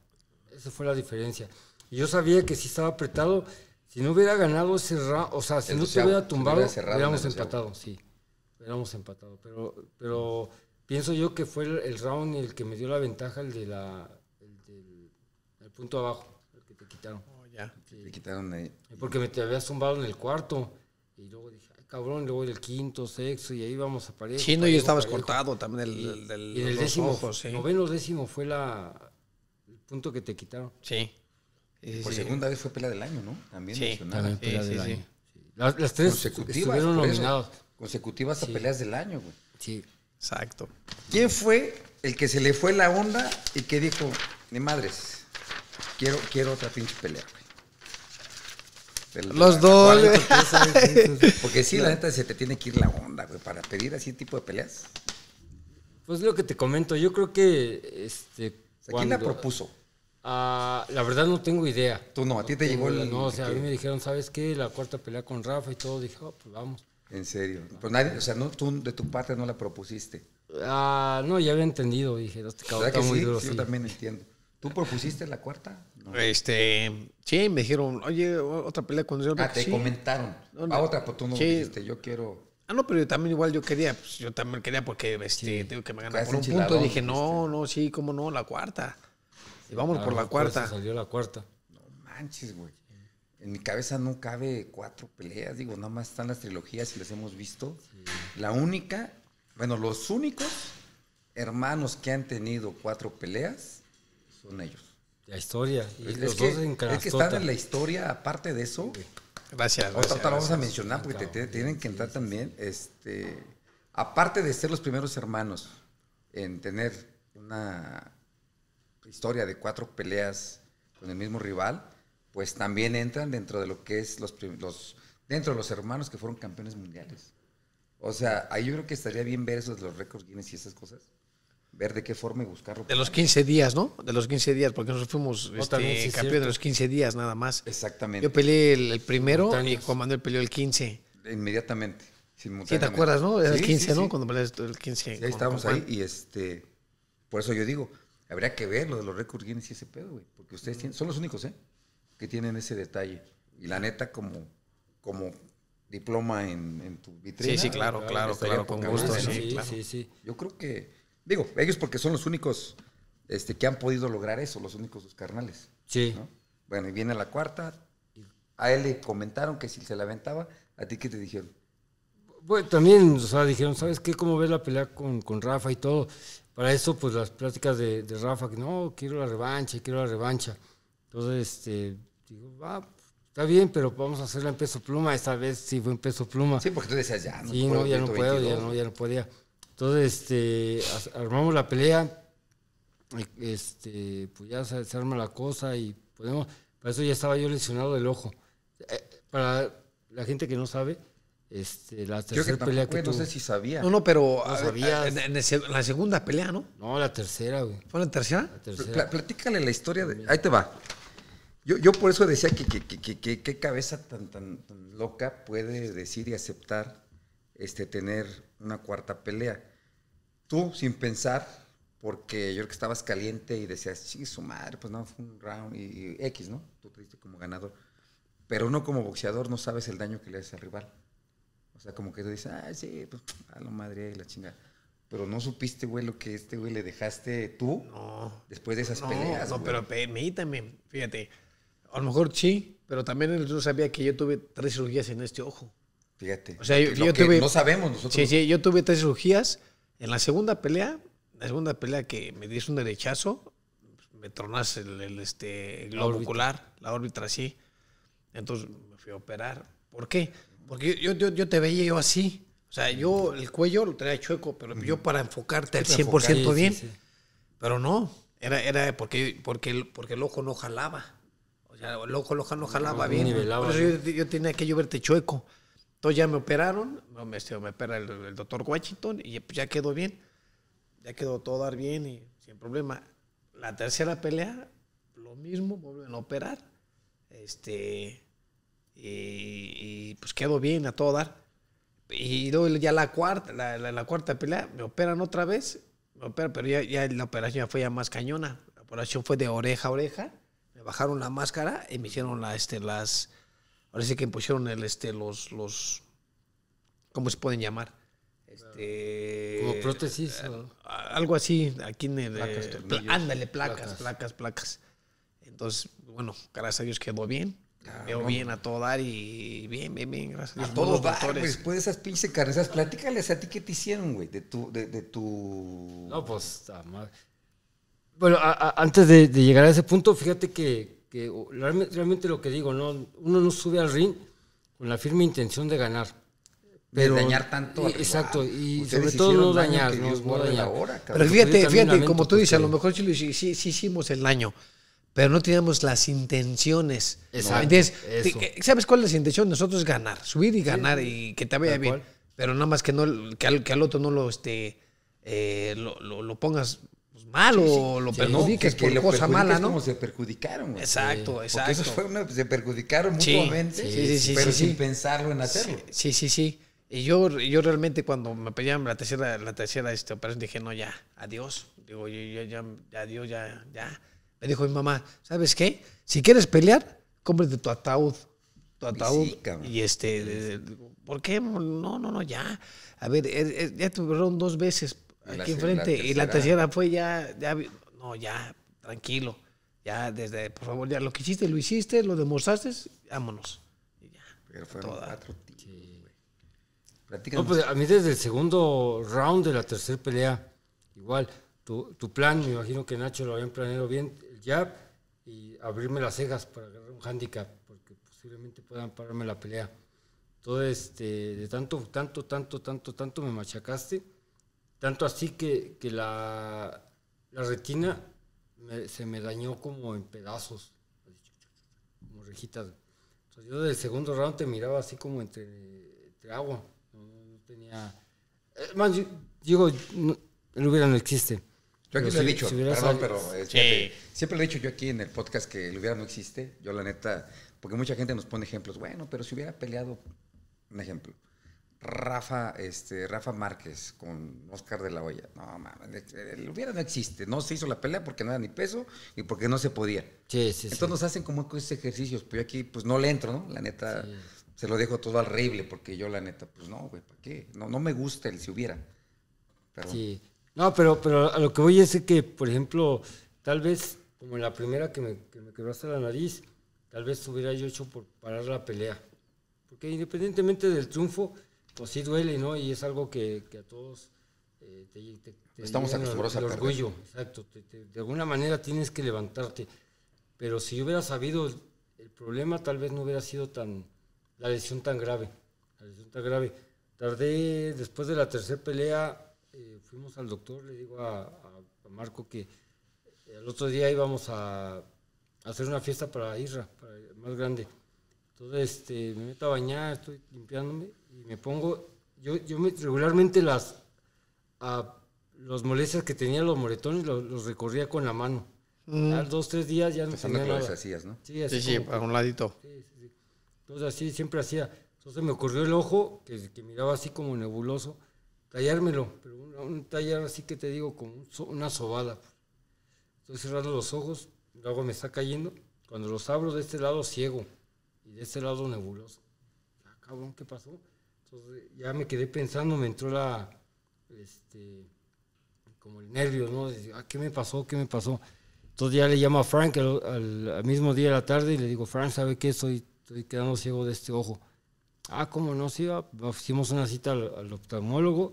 Esa fue la diferencia. Y yo sabía que si estaba apretado, si no hubiera ganado ese round, o sea, si no te hubiera tumbado, hubiéramos empatado, sí. Hubiéramos empatado. Pero, pero pienso yo que fue el, round el que me dio la ventaja, el de la del el punto abajo. Oh, ya. quitaron ahí. Porque me te había zumbado en el cuarto. Y luego dije, cabrón, luego el quinto, sexto, y ahí vamos a parir. Sí, no, y estabas cortado también el, y, el décimo, sí. noveno décimo fue la, el punto que te quitaron. Sí. por segunda vez fue pelea del año, ¿no? También sí, Sí, Las, tres estuvieron Consecutivas a peleas del año, güey. Sí. Exacto. ¿Quién fue el que se le fue la onda y que dijo, ni madres, Quiero, quiero otra pinche pelea, güey. Los dos. Porque sí, la neta se te tiene que ir la onda, güey, para pedir así tipo de peleas. Pues lo que te comento, yo creo que este. ¿Quién la propuso? Ah, la verdad no tengo idea. Tú no, a ti te llegó el. No, o sea, a mí me dijeron, ¿sabes qué? La cuarta pelea con Rafa y todo. Dije, oh, pues vamos. En serio. Pues o sea, no, tú de tu parte no la propusiste. Ah, no, ya había entendido. Dije, este yo también entiendo. ¿Tú propusiste la cuarta? Este, sí, me dijeron, oye, otra pelea con Ah, te comentaron. A ah, otra, pues tú no sí. dijiste, yo quiero. Ah, no, pero yo también igual yo quería, pues, yo también quería porque este, tengo que me ganar por un punto. Dije, no, no, sí, cómo no, la cuarta. Y vamos ah, por la pues, cuarta. Salió la cuarta. No manches, güey. En mi cabeza no cabe cuatro peleas, digo, nada más están las trilogías y las hemos visto. La única, bueno, los únicos hermanos que han tenido cuatro peleas ellos. La historia. los que, están en la historia, aparte de eso. Gracias. vamos a mencionar porque tienen que entrar también. Este, aparte de ser los primeros hermanos en tener una historia de cuatro peleas con el mismo rival, pues también entran dentro de lo que es los, los dentro de los hermanos que fueron campeones mundiales. O sea, ahí yo creo que estaría bien ver esos los récords Guinness y esas cosas ver de qué forma y buscarlo. De los 15 días, ¿no? De los 15 días, porque nosotros fuimos no, este, campeón de los 15 días nada más. Exactamente. Yo peleé el, primero y Juan Manuel peleó el 15. Inmediatamente. Sí, te acuerdas, ¿no? el 15, ¿no? Cuando peleaste el 15. ahí estábamos ahí y este, por eso yo digo, habría que ver lo de los récords Guinness y ese pedo, güey, porque ustedes son los únicos, ¿eh? Que tienen ese detalle. Y la neta, como, como diploma en, tu vitrina. Sí, sí, claro, claro, claro, con gusto. Sí, sí, sí. Yo creo que Digo, ellos porque son los únicos este, que han podido lograr eso, los únicos sus carnales. Sí. Bueno, y viene la cuarta. A él le comentaron que si se la aventaba, ¿a ti qué te dijeron? Bueno, también, o sea, dijeron, ¿sabes qué? ¿Cómo ves la pelea con, con Rafa y todo? Para eso, pues las pláticas de, de, Rafa, que no, quiero la revancha, quiero la revancha. Entonces, este, digo, va, está bien, pero vamos a hacerla en peso pluma. Esta vez sí fue en peso pluma. Sí, porque tú decías, ya no Sí, no, ya no puedo, ya no, ya no podía. Entonces, este, armamos la pelea, este, pues ya se, arma la cosa y podemos, para eso ya estaba yo lesionado del ojo. Eh, para la gente que no sabe, este, la tercera pelea que No sé si sabía. No, no, pero sabías. En, la segunda pelea, ¿no? No, la tercera, güey. ¿Fue la tercera? La tercera. platícale la historia de... Ahí te va. Yo, yo por eso decía que qué que, cabeza tan, tan, loca puede decir y aceptar este, tener una cuarta pelea. Tú, sin pensar, porque yo creo que estabas caliente y decías, sí, su madre, pues no, fue un round y, X, ¿no? Tú te diste como ganador. Pero uno como boxeador no sabes el daño que le haces al rival. O sea, como que tú dices, ah, sí, pues a la madre y la chingada. Pero no supiste, güey, lo que este güey le dejaste tú después de esas peleas. No, güey. pero permítame, fíjate. A lo mejor sí, pero también él no sabía que yo tuve tres cirugías en este ojo. Fíjate. O sea, yo, No sabemos nosotros. Sí, sí, yo tuve tres cirugías. En la segunda pelea, la segunda pelea que me diste un derechazo, me tronas el, el este, globo ocular, la órbita así. Entonces me fui a operar. ¿Por qué? Porque yo, yo, yo te veía yo así. O sea, yo el cuello lo tenía chueco, pero yo para enfocarte al 100% bien. Pero no, era, era porque, porque, el, porque el ojo no jalaba. O sea, el ojo, no jalaba bien. Por eso yo, yo, tenía que yo verte chueco. Entonces ya me operaron, me, este, me opera el, doctor Washington y pues, ya quedó bien. Ya quedó todo dar bien y sin problema. La tercera pelea, lo mismo, vuelven a operar. Este, y, pues quedó bien a todo dar. Y luego ya la cuarta, la, cuarta pelea, me operan otra vez, me operan, pero ya, la operación fue ya más cañona. La operación fue de oreja a oreja, me bajaron la máscara y me hicieron este, las, Parece que impusieron el, este, los, los, ¿cómo se pueden llamar? Este, Como prótesis. Eh, algo así, aquí en el... Placas, eh, ándale, placas, placas, placas, Entonces, bueno, gracias a Dios quedó bien. Veo ah, bien a todo dar y bien, bien, bien, gracias a, pues todos los después de esas pinches carnes, platícales a ti qué te hicieron, güey, de tu, de, tu... No, pues, Bueno, antes de, llegar a ese punto, fíjate que, que realmente lo que digo, ¿no? Uno no sube al ring con la firme intención de ganar. de dañar tanto. exacto, y sobre todo no dañar, no, pero fíjate, fíjate, como tú dices, a lo mejor sí, sí, sí, hicimos el daño, pero no teníamos las intenciones. Exacto. ¿Sabes cuál es la intención? Nosotros ganar, subir y ganar y que te vaya bien. Pero nada más que, no, que, al, otro no lo, este, eh, lo, lo pongas lo por cosa mala, ¿no? Como se perjudicaron, Exacto, exacto. se perjudicaron mutuamente, pero sin pensarlo en hacerlo. Sí, sí, sí. Y yo, yo realmente cuando me peleaban la tercera, la tercera este, operación dije, no, ya, adiós. Digo, yo, ya, ya, adiós, ya, ya. Me dijo mi mamá, ¿sabes qué? Si quieres pelear, cómprate tu ataúd. Tu ataúd. Y, este, ¿por qué? No, no, no, ya. A ver, er, er, ya te dos veces Aquí enfrente. y la tercera fue ya, ya, no, ya, tranquilo. Ya, desde, por favor, ya lo que hiciste, lo hiciste, lo demostraste, vámonos. Y ya, Pero fue cuatro pues a mí desde el segundo round de la tercera pelea, igual, tu, tu plan, me imagino que Nacho lo habían planeado bien, Ya. y abrirme las cejas para agarrar un handicap, porque posiblemente puedan pararme la pelea. Todo este, de tanto, tanto, tanto, tanto, tanto me machacaste tanto así que, la, retina se me dañó como en pedazos, como rejitas. Entonces yo del segundo round te miraba así como entre, agua. No, tenía... Eh, más, digo, el hubiera no existe. Yo aquí lo he dicho, perdón, pero siempre, este, siempre lo he dicho yo aquí en el podcast que el hubiera no existe. Yo la neta, porque mucha gente nos pone ejemplos. Bueno, pero si hubiera peleado, un ejemplo, Rafa, este, Rafa Márquez con Oscar de la Hoya. No, el hubiera no existe. No se hizo la pelea porque no era ni peso y porque no se podía. Sí, sí, Entonces nos hacen como esos ejercicios, pero yo aquí pues no le entro, ¿no? La neta, se lo dejo todo horrible porque yo la neta, pues no, güey, ¿para qué? No, no me gusta el si hubiera. Sí. No, pero, pero a lo que voy es que, por ejemplo, tal vez como la primera que me, que me hasta la nariz, tal vez hubiera yo hecho por parar la pelea. Porque independientemente del triunfo, pues sí duele, ¿no? Y es algo que, a todos eh, te, te Estamos acostumbrados al orgullo, exacto. de alguna manera tienes que levantarte. Pero si hubiera sabido el problema, tal vez no hubiera sido tan la lesión tan grave. La lesión tan grave. Tardé, después de la tercera pelea, eh, fuimos al doctor, le digo a, Marco que el eh, otro día íbamos a hacer una fiesta para Isra, para más grande. Entonces este, me meto a bañar, estoy limpiándome y me pongo, yo, yo regularmente las, a, los molestias que tenía los moretones los, recorría con la mano. Mm. Al dos, tres días ya no tenía nada. hacías, ¿no? Sí, sí, sí, para un ladito. Sí, sí, Entonces así siempre hacía. Entonces me ocurrió el ojo, que, miraba así como nebuloso, tallármelo, pero un, tallar así que te digo, como una sobada. Estoy cerrando los ojos, el agua me está cayendo. Cuando los abro de este lado ciego y de este lado nebuloso. cabrón, ¿qué pasó? Entonces ya me quedé pensando, me entró la, este, como el nervio, ¿no? Ah, ¿Qué me pasó? ¿Qué me pasó? Entonces ya le llamo a Frank al, mismo día de la tarde y le digo, Frank, ¿sabe qué? Estoy, estoy quedando ciego de este ojo. Ah, ¿cómo no? Sí, hicimos una cita al, oftalmólogo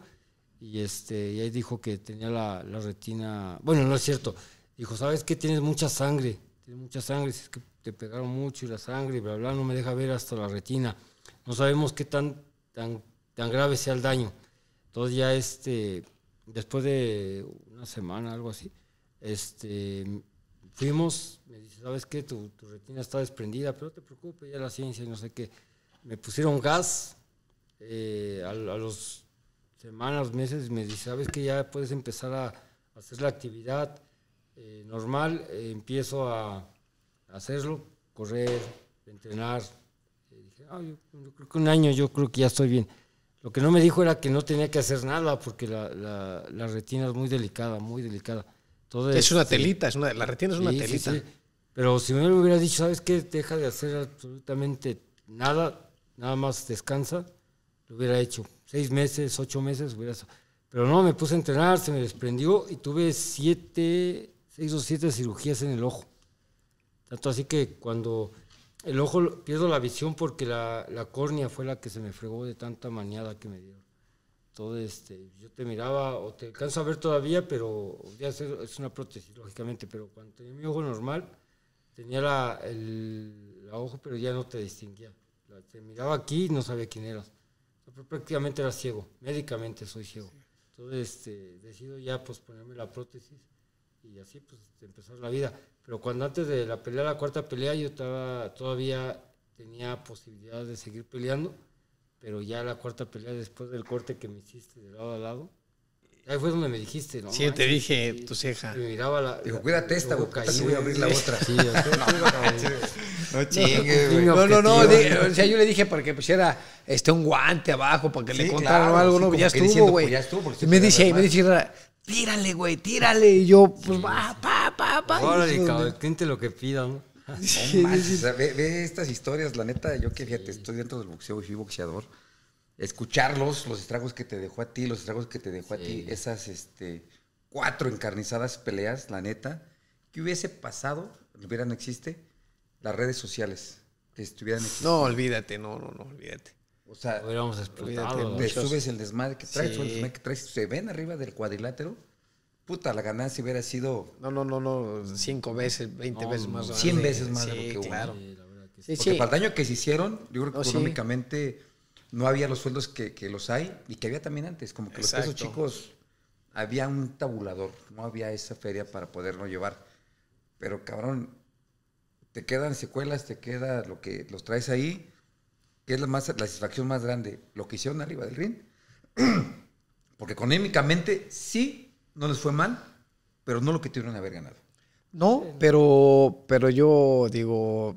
y, este, y ahí dijo que tenía la, retina... Bueno, no es cierto. Dijo, ¿sabes qué? Tienes mucha sangre. Tienes mucha sangre, es que te pegaron mucho y la sangre, bla, bla, no me deja ver hasta la retina. No sabemos qué tan tan, grave sea el daño. Entonces ya este, después de una semana, algo así, este, fuimos, me dice, ¿sabes qué? Tu, retina está desprendida, pero no te preocupes, ya la ciencia no sé qué. Me pusieron gas eh, a, los semanas, meses, me dice, ¿sabes qué? Ya puedes empezar a hacer la actividad eh, normal, eh, empiezo a hacerlo, correr, entrenar, yo, creo que un año, yo creo que ya estoy bien. Lo que no me dijo era que no tenía que hacer nada porque la, retina es muy delicada, muy delicada. es una este telita, la retina es una telita. Pero si me hubiera dicho, ¿sabes qué? Deja de hacer absolutamente nada, nada más descansa, lo hubiera hecho. Seis meses, ocho meses, hubiera... Pero no, me puse a entrenar, se me desprendió y tuve siete, seis o siete cirugías en el ojo. Tanto así que cuando el ojo, pierdo la visión porque la, córnea fue la que se me fregó de tanta maniada que me dio. Entonces, este, yo te miraba o te alcanzo a ver todavía, pero ya es, una prótesis, lógicamente, pero cuando tenía mi ojo normal, tenía la, el, ojo, pero ya no te distinguía. te miraba aquí y no sabía quién eras. prácticamente era ciego, médicamente soy ciego. Entonces, este, decido ya pues ponerme la prótesis y así pues empezó la vida. Pero cuando antes de la pelea, la cuarta pelea, yo estaba, todavía tenía posibilidad de seguir peleando, pero ya la cuarta pelea después del corte que me hiciste de lado a lado, ahí fue donde me dijiste, ¿no? Sí, te dije, tu ceja. Me miraba la... Digo, cuídate esta, boca, voy a abrir la otra. Sí, no chingue, güey. No, no, no. o sea, yo le dije para que pusiera este, un guante abajo, para que le contara algo, ¿no? Ya estuvo, güey. ya estuvo. me dice, me dice, tírale, güey, tírale. Y yo, pues, pa, pa, pa. Órale, cabrón, lo que pida, ¿no? ve, estas historias, la neta, yo que fíjate, estoy dentro del boxeo y fui boxeador. Escucharlos, los estragos que te dejó a ti, los estragos que te dejó a ti, esas este, cuatro encarnizadas peleas, la neta, ¿qué hubiese pasado? Hubiera no existe, las redes sociales que estuvieran No, olvídate, no, no, no, olvídate. O sea, Te subes el desmadre que traes, se ven arriba del cuadrilátero. Puta, la ganancia hubiera sido. No, no, no, no. Cinco veces, veinte veces más. Cien veces más de lo que jugaron. Sí, Sí, Porque el daño que se hicieron, yo creo que económicamente no había los sueldos que, los hay y que había también antes. Como que los pesos chicos había un tabulador, no había esa feria para poderlo llevar. Pero cabrón, te quedan secuelas, te queda lo que los traes ahí que es la, más, la satisfacción más grande, lo que hicieron arriba del ring. Porque económicamente sí, no les fue mal, pero no lo que tuvieron que haber ganado. No, pero, pero yo digo,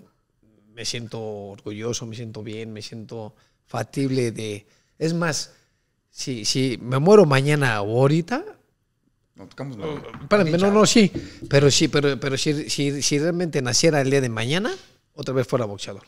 me siento orgulloso, me siento bien, me siento factible de... Es más, si, si me muero mañana o ahorita... No tocamos oh, no, no, sí. Pero sí, pero, pero si, si realmente naciera el día de mañana, otra vez fuera boxeador.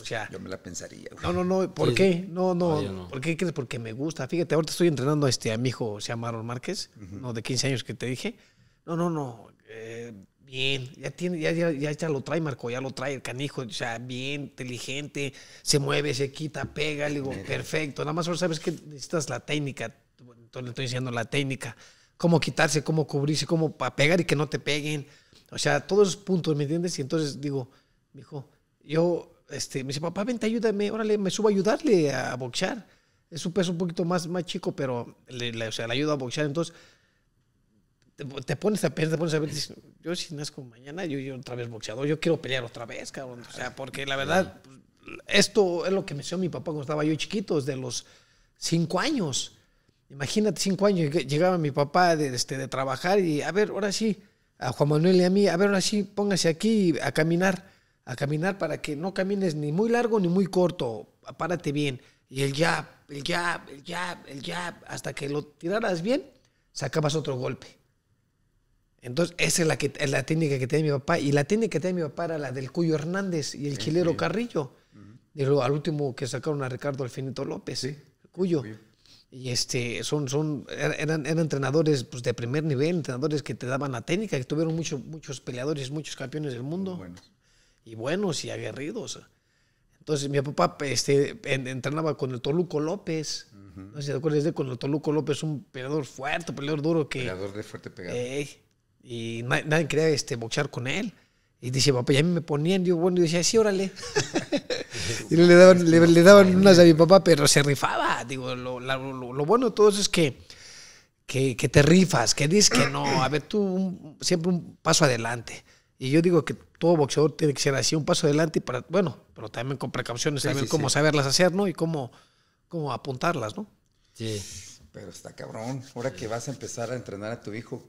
O sea. Yo me la pensaría, No, no, no. ¿Por qué? No, no. ¿Por qué crees? Porque me gusta. Fíjate, ahorita estoy entrenando a, este, amigo mi hijo, se llama Aaron Márquez, ¿no? De 15 años que te dije. No, no, no. Eh, bien, ya tiene, ya, ya, lo trae Marco, ya lo trae el canijo, o sea, bien, inteligente, se mueve, se quita, pega, le digo, perfecto, nada más solo sabes que necesitas la técnica, entonces le estoy diciendo la técnica, cómo quitarse, cómo cubrirse, cómo para pegar y que no te peguen, o sea, todos esos puntos, ¿me entiendes? Y entonces digo, hijo, yo este, me dice, papá, vente, ayúdame, órale, me subo a ayudarle a, boxear. Es un peso un poquito más, más chico, pero le, le o a boxear. Entonces, te, pones a pensar, te pones a ver, yo si nazco mañana, yo, otra vez boxeador, yo quiero pelear otra vez, cabrón. O sea, porque la verdad, pues, esto es lo que me enseñó mi papá cuando estaba yo chiquito, desde los cinco años. Imagínate, cinco años, llegaba mi papá de, este, de trabajar y, a ver, ahora sí, a Juan Manuel y a mí, a ver, ahora sí, póngase aquí a caminar a caminar para que no camines ni muy largo ni muy corto, párate bien. Y el jab, el jab, el jab, el jab, hasta que lo tiraras bien, sacabas otro golpe. Entonces, esa es la, que, es la técnica que tenía mi papá. Y la técnica que tenía mi papá era la del Cuyo Hernández y el chilero Carrillo. Y luego, al último que sacaron a Ricardo Alfinito López, el Cuyo. Y este, son, son, er, eran, eran entrenadores pues, de primer nivel, entrenadores que te daban la técnica, que tuvieron muchos muchos peleadores, muchos campeones del mundo y buenos y aguerridos. Entonces mi papá este, entrenaba con el Toluco López. No sé si te acuerdas de con el Toluco López, un peleador fuerte, peleador duro que... Peleador de fuerte pegado. y nadie, quería este, boxear con él. Y dice, papá, ya me ponían, yo bueno, yo decía, sí, órale. y le daban, le, daban unas a mi papá, pero se rifaba. Digo, lo, bueno de todo eso es que, que, te rifas, que dices que no, a ver, tú siempre un paso adelante. Y yo digo que todo boxeador tiene que ser así, un paso adelante, para, bueno, pero también con precauciones, también cómo saberlas hacer, ¿no? Y cómo, cómo apuntarlas, ¿no? Sí. Pero está cabrón, ahora que vas a empezar a entrenar a tu hijo,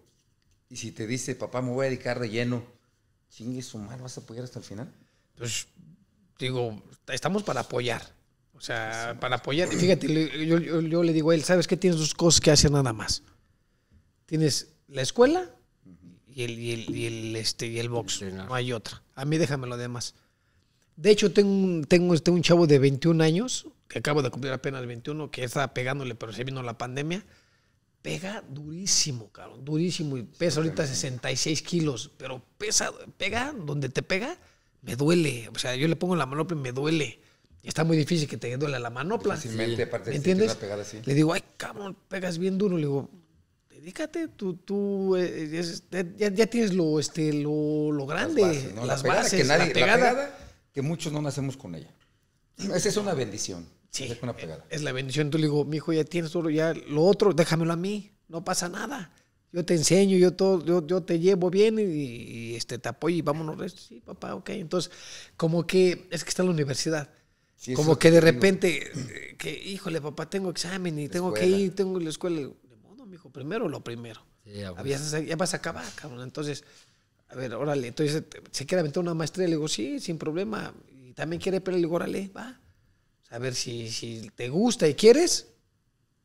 y si te dice, papá, me voy a dedicar relleno lleno, chingue su mano, ¿vas a apoyar hasta el final? Pues, digo, estamos para apoyar. O sea, para apoyar. Y Fíjate, yo, le digo a él, ¿sabes qué? Tienes dos cosas que hacer nada más. Tienes la escuela y el, este, el box. no. hay otra. A mí déjame lo demás. De hecho, tengo un, tengo, este, un chavo de 21 años, que acabo de cumplir apenas 21, que está pegándole, pero se vino la pandemia. Pega durísimo, cabrón, durísimo. Y pesa ahorita 66 kilos, pero pesa, pega donde te pega, me duele. O sea, yo le pongo la manopla y me duele. está muy difícil que te duele la manopla. Fácilmente, aparte ¿Me entiendes? Pegar así. Le digo, ay, cabrón, pegas bien duro. Le digo, Fíjate, tú, tú eh, eh, ya, tienes lo, este, lo, grande, las bases, la que pegada, que muchos no nacemos con ella. Esa es una bendición. Sí, es la bendición. Tú le digo, mi hijo, ya tienes todo, ya lo otro, déjamelo a mí, no pasa nada. Yo te enseño, yo, todo, yo, te llevo bien y, este, te apoyo y vámonos. Sí, papá, ok. Entonces, como que es que está en la universidad. como que de repente, eh, que, híjole, papá, tengo examen y tengo que ir, tengo la escuela primero Primero lo primero. Sí, ya, vas a acabar, cabrón. Entonces, a ver, órale. Entonces, se quiere aventar una maestría. Le digo, sí, sin problema. Y también quiere pero Le digo, órale, va. Pues, a ver si, te gusta y quieres.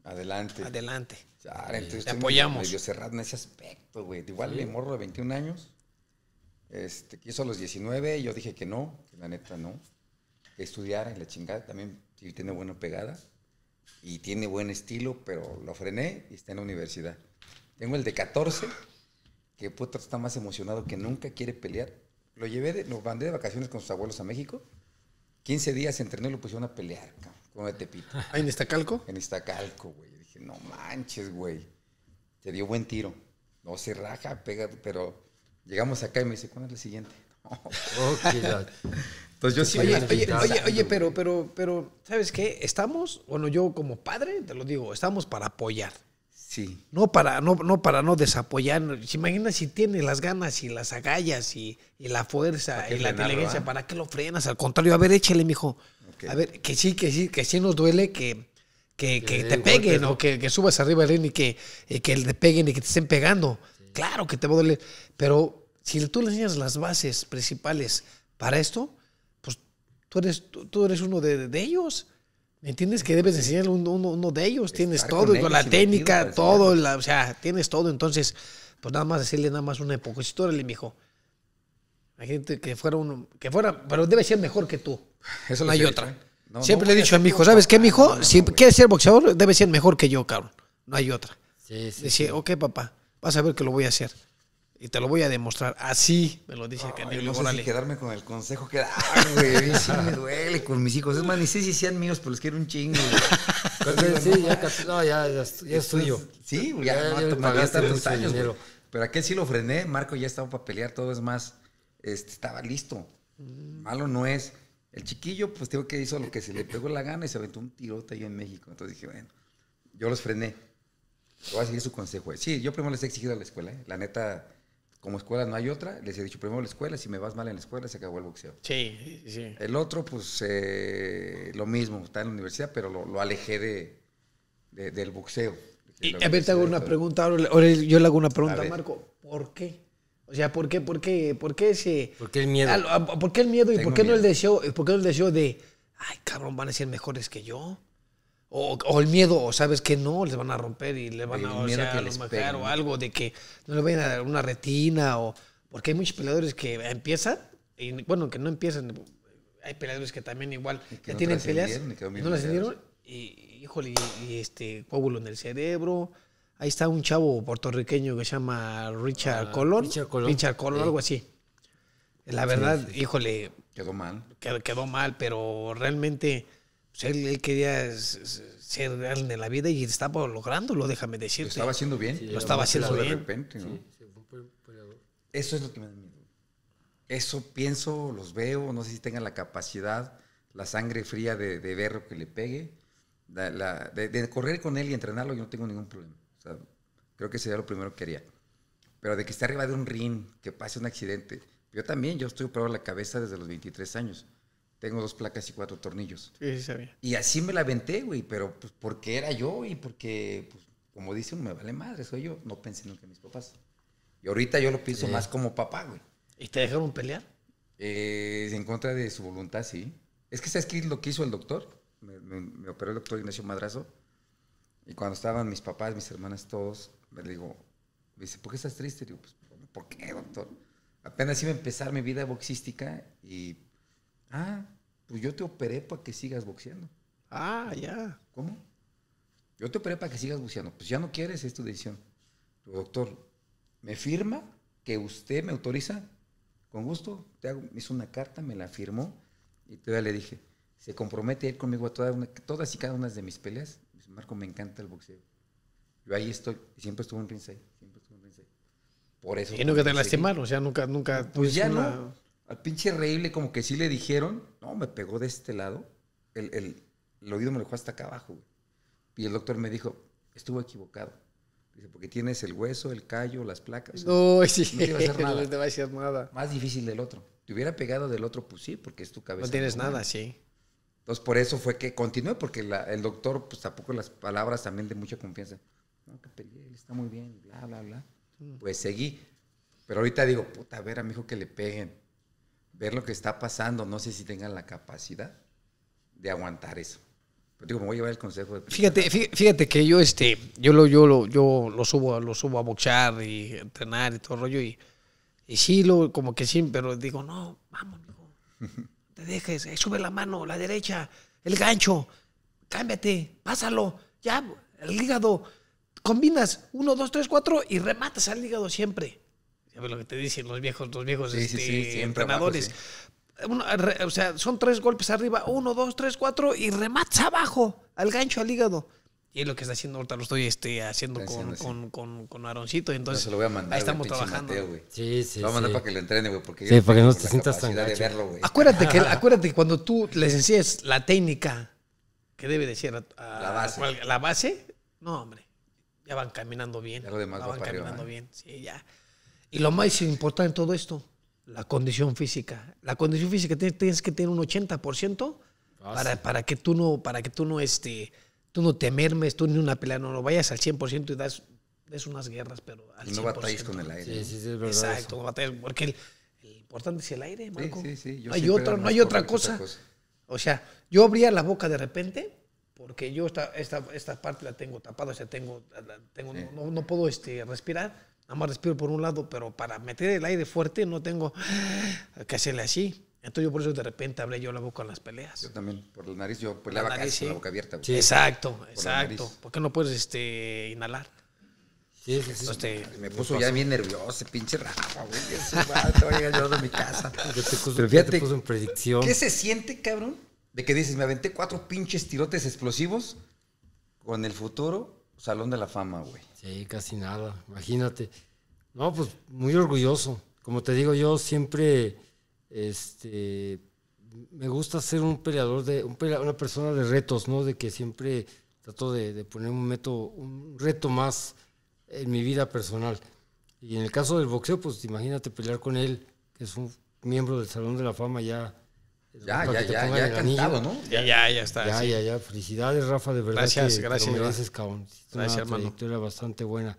Adelante. Adelante. te apoyamos. Yo cerrado en ese aspecto, güey. Igual le morro de 21 años. Este, quiso a los 19, yo dije que no, que la neta no. estudiar en la chingada. También si tiene buena pegada y tiene buen estilo, pero lo frené y está en la universidad. Tengo el de 14, que está más emocionado que nunca, quiere pelear. Lo llevé, de, lo mandé de vacaciones con sus abuelos a México. 15 días entrené y lo pusieron a pelear, con el tepito. ¿Ah, en Estacalco? En Estacalco, güey. Dije, no manches, güey. Te dio buen tiro. No se raja, pega, pero llegamos acá y me dice, ¿cuál es el siguiente? Oh, este oye, pero, pero, pero, ¿sabes qué? Estamos, bueno, yo como padre, te lo digo, estamos para apoyar. Sí. No para no, no, para no desapoyar. Imagina si tiene las ganas y las agallas y, la fuerza y la inteligencia, ¿para qué lo frenas? Al contrario, a ver, échale, mijo. A ver, que sí, que sí, que sí nos duele que, que, te peguen o que, subas arriba del y que, que te peguen y que te estén pegando. Claro que te va a doler. Pero si tú le enseñas las bases principales para esto, tú eres, uno de, ellos. ¿Me entiendes? Que debes enseñar uno, de ellos. tienes todo, la técnica, pues, todo, o sea, tienes todo. Entonces, pues nada más decirle nada más una época. le mijo. Hay gente que fuera uno, que fuera, pero debe ser mejor que tú. Eso no hay otra. Siempre le he dicho a mi hijo, ¿sabes qué, mijo? si quieres ser boxeador, debe ser mejor que yo, cabrón. No hay otra. Sí, sí, ok, papá, vas a ver que lo voy a hacer. Y te lo voy a demostrar. Así me lo dice Candy. Y No sé si ¿eh? quedarme con el consejo que da, güey. sí me duele con mis hijos. Es más, ni sé si sean míos, pero los quiero un chingo. sí, ya, ya, ya, es tuyo. Sí, ya, ya, ya, no, ya está años, Pero aquel sí lo frené. Marco ya estaba para pelear, todo es más. Este, estaba listo. Malo no es. El chiquillo, pues, tengo que hizo lo que se le pegó la gana y se aventó un tirote ahí en México. Entonces dije, bueno, yo los frené. Voy a seguir su consejo. Sí, yo primero les he exigido a la escuela, ¿eh? la neta como escuela no hay otra, les he dicho primero la escuela, si me vas mal en la escuela se acabó el boxeo. Sí, sí. El otro, pues eh, lo mismo, está en la universidad, pero lo, alejé de, del boxeo. y a ver, te hago una pregunta, ahora yo le hago una pregunta a Marco, ¿por qué? O sea, ¿por qué, por qué, por ese... ¿Por el miedo? ¿Por qué el miedo y por qué, no el deseo, por qué no el deseo de, ay cabrón, van a ser mejores que yo? O, el miedo, o sabes que no, les van a romper y le van a, o o algo de que no le vayan a dar una retina o... Porque hay muchos peleadores que empiezan, y bueno, que no empiezan, hay peleadores que también igual que ya tienen peleas, no las dieron y, híjole, y, este coágulo en el cerebro. Ahí está un chavo puertorriqueño que se llama Richard ah, Collor. Richard Colón Richard algo así. La verdad, híjole. Quedó mal. quedó mal, pero realmente él, él, quería ser real en la vida y estaba lográndolo, déjame decirte. Lo estaba haciendo bien. lo estaba haciendo bien. De repente, ¿no? Eso es lo que me da miedo. Eso pienso, los veo, no sé si tengan la capacidad, la sangre fría de, de ver lo que le pegue. La, de, correr con él y entrenarlo, yo no tengo ningún problema. creo que sería lo primero que haría. Pero de que esté arriba de un ring, que pase un accidente. Yo también, yo estoy operado la cabeza desde los 23 años. Tengo dos placas y cuatro tornillos. Sí, sí Y así me la aventé, güey, pero pues porque era yo y porque, pues, como dicen, me vale madre, soy yo. No pensé nunca que mis papás. Y ahorita yo lo pienso más como papá, güey. ¿Y te dejaron pelear? Eh, en contra de su voluntad, sí. Es que, ¿sabes qué lo que hizo el doctor? Me, operó el doctor Ignacio Madrazo. Y cuando estaban mis papás, mis hermanas, todos, me digo, dice, ¿por qué estás triste? Digo, pues, ¿por qué, doctor? Apenas iba a empezar mi vida boxística y Ah, pues yo te operé para que sigas boxeando. Ah, ya. ¿Cómo? Yo te operé para que sigas boxeando. Pues ya no quieres, es tu decisión. doctor me firma que usted me autoriza. Con gusto, te hago, me hizo una carta, me la firmó y todavía le dije, se compromete a ir conmigo a todas y cada una de mis peleas. Marco, me encanta el boxeo. Yo ahí estoy, siempre estuve en siempre Por eso. Y nunca te lastimaron, o sea, nunca, nunca. Pues ya no. Al pinche reíble, como que sí le dijeron, no, me pegó de este lado. El, oído me dejó hasta acá abajo, Y el doctor me dijo, estuvo equivocado. Dice, porque tienes el hueso, el callo, las placas. No, sí, no te a nada. Más difícil del otro. Te hubiera pegado del otro, pues sí, porque es tu cabeza. No tienes nada, sí. Entonces, por eso fue que continué, porque el doctor, pues tampoco las palabras también de mucha confianza. No, que peleé, está muy bien, bla, bla, bla. Mm. Pues seguí. Pero ahorita digo, puta, a ver, a mi hijo que le peguen ver lo que está pasando. No sé si tengan la capacidad de aguantar eso. Pero pues digo, me voy a llevar el consejo. fíjate, fíjate que yo, este, yo, lo, yo, lo, yo lo, subo, lo subo a boxear y entrenar y todo el rollo. Y, y sí, lo, como que sí, pero digo, no, vamos, te dejes, eh, sube la mano, la derecha, el gancho, cámbiate, pásalo, ya, el hígado, combinas, uno, dos, tres, cuatro y rematas al hígado siempre lo que te dicen los viejos, los viejos este, entrenadores. o sea, son tres golpes arriba, uno, dos, tres, cuatro, y remats abajo, al gancho, al hígado. Y es lo que está haciendo ahorita, lo estoy este, haciendo, con, con, con, Aroncito. Entonces, ahí estamos trabajando. sí, sí. Lo voy a mandar para que lo entrene, güey. Porque sí, para que no te sientas tan. De acuérdate, que, acuérdate que cuando tú les enseñas la técnica que debe decir a, la, base. la base, no, hombre. Ya van caminando bien. Ya van caminando ¿eh? bien. Sí, ya. Y lo más importante en todo esto, la condición física. La condición física tienes que tener un 80% ah, para, para que tú no, para que tú no, este, tú no te mermes, tú ni una pelea, no, lo vayas al 100% y das, es unas guerras, pero al no 100%. con el aire. Sí, sí, es verdad. Exacto, no porque el, importante es el aire, Marco. Sí, sí, hay otra, no hay otra cosa. O sea, yo abría la boca de repente porque yo esta, esta, esta parte la tengo tapada, o sea, tengo, tengo no, no, puedo este, respirar Nada más respiro por un lado, pero para meter el aire fuerte no tengo que hacerle así. Entonces yo por eso de repente hablé yo la boca en las peleas. Yo también, por la nariz, yo peleaba pues, casi, con la boca abierta. Sí. Exacto, por exacto. Porque no puedes este, inhalar. Sí, sí, sí. Este, me puso ya bien nervioso, pinche Rafa, güey. te voy a llevar yo mi casa. Yo te, puso, en predicción. ¿Qué se siente, cabrón? De que dices, me aventé cuatro pinches tirotes explosivos con el futuro Salón de la Fama, güey. Sí, casi nada, imagínate. No, pues muy orgulloso. Como te digo, yo siempre este, me gusta ser un peleador, de una persona de retos, ¿no? De que siempre trato de, poner un, método un reto más en mi vida personal. Y en el caso del boxeo, pues imagínate pelear con él, que es un miembro del Salón de la Fama ya ya, ya, ya, ya, ya cantado, ¿no? Ya, ya, ya está. Ya, ya, ya. Felicidades, Rafa, de verdad. Gracias, que gracias. Gracias, cabrón. Una gracias, trayectoria bastante buena.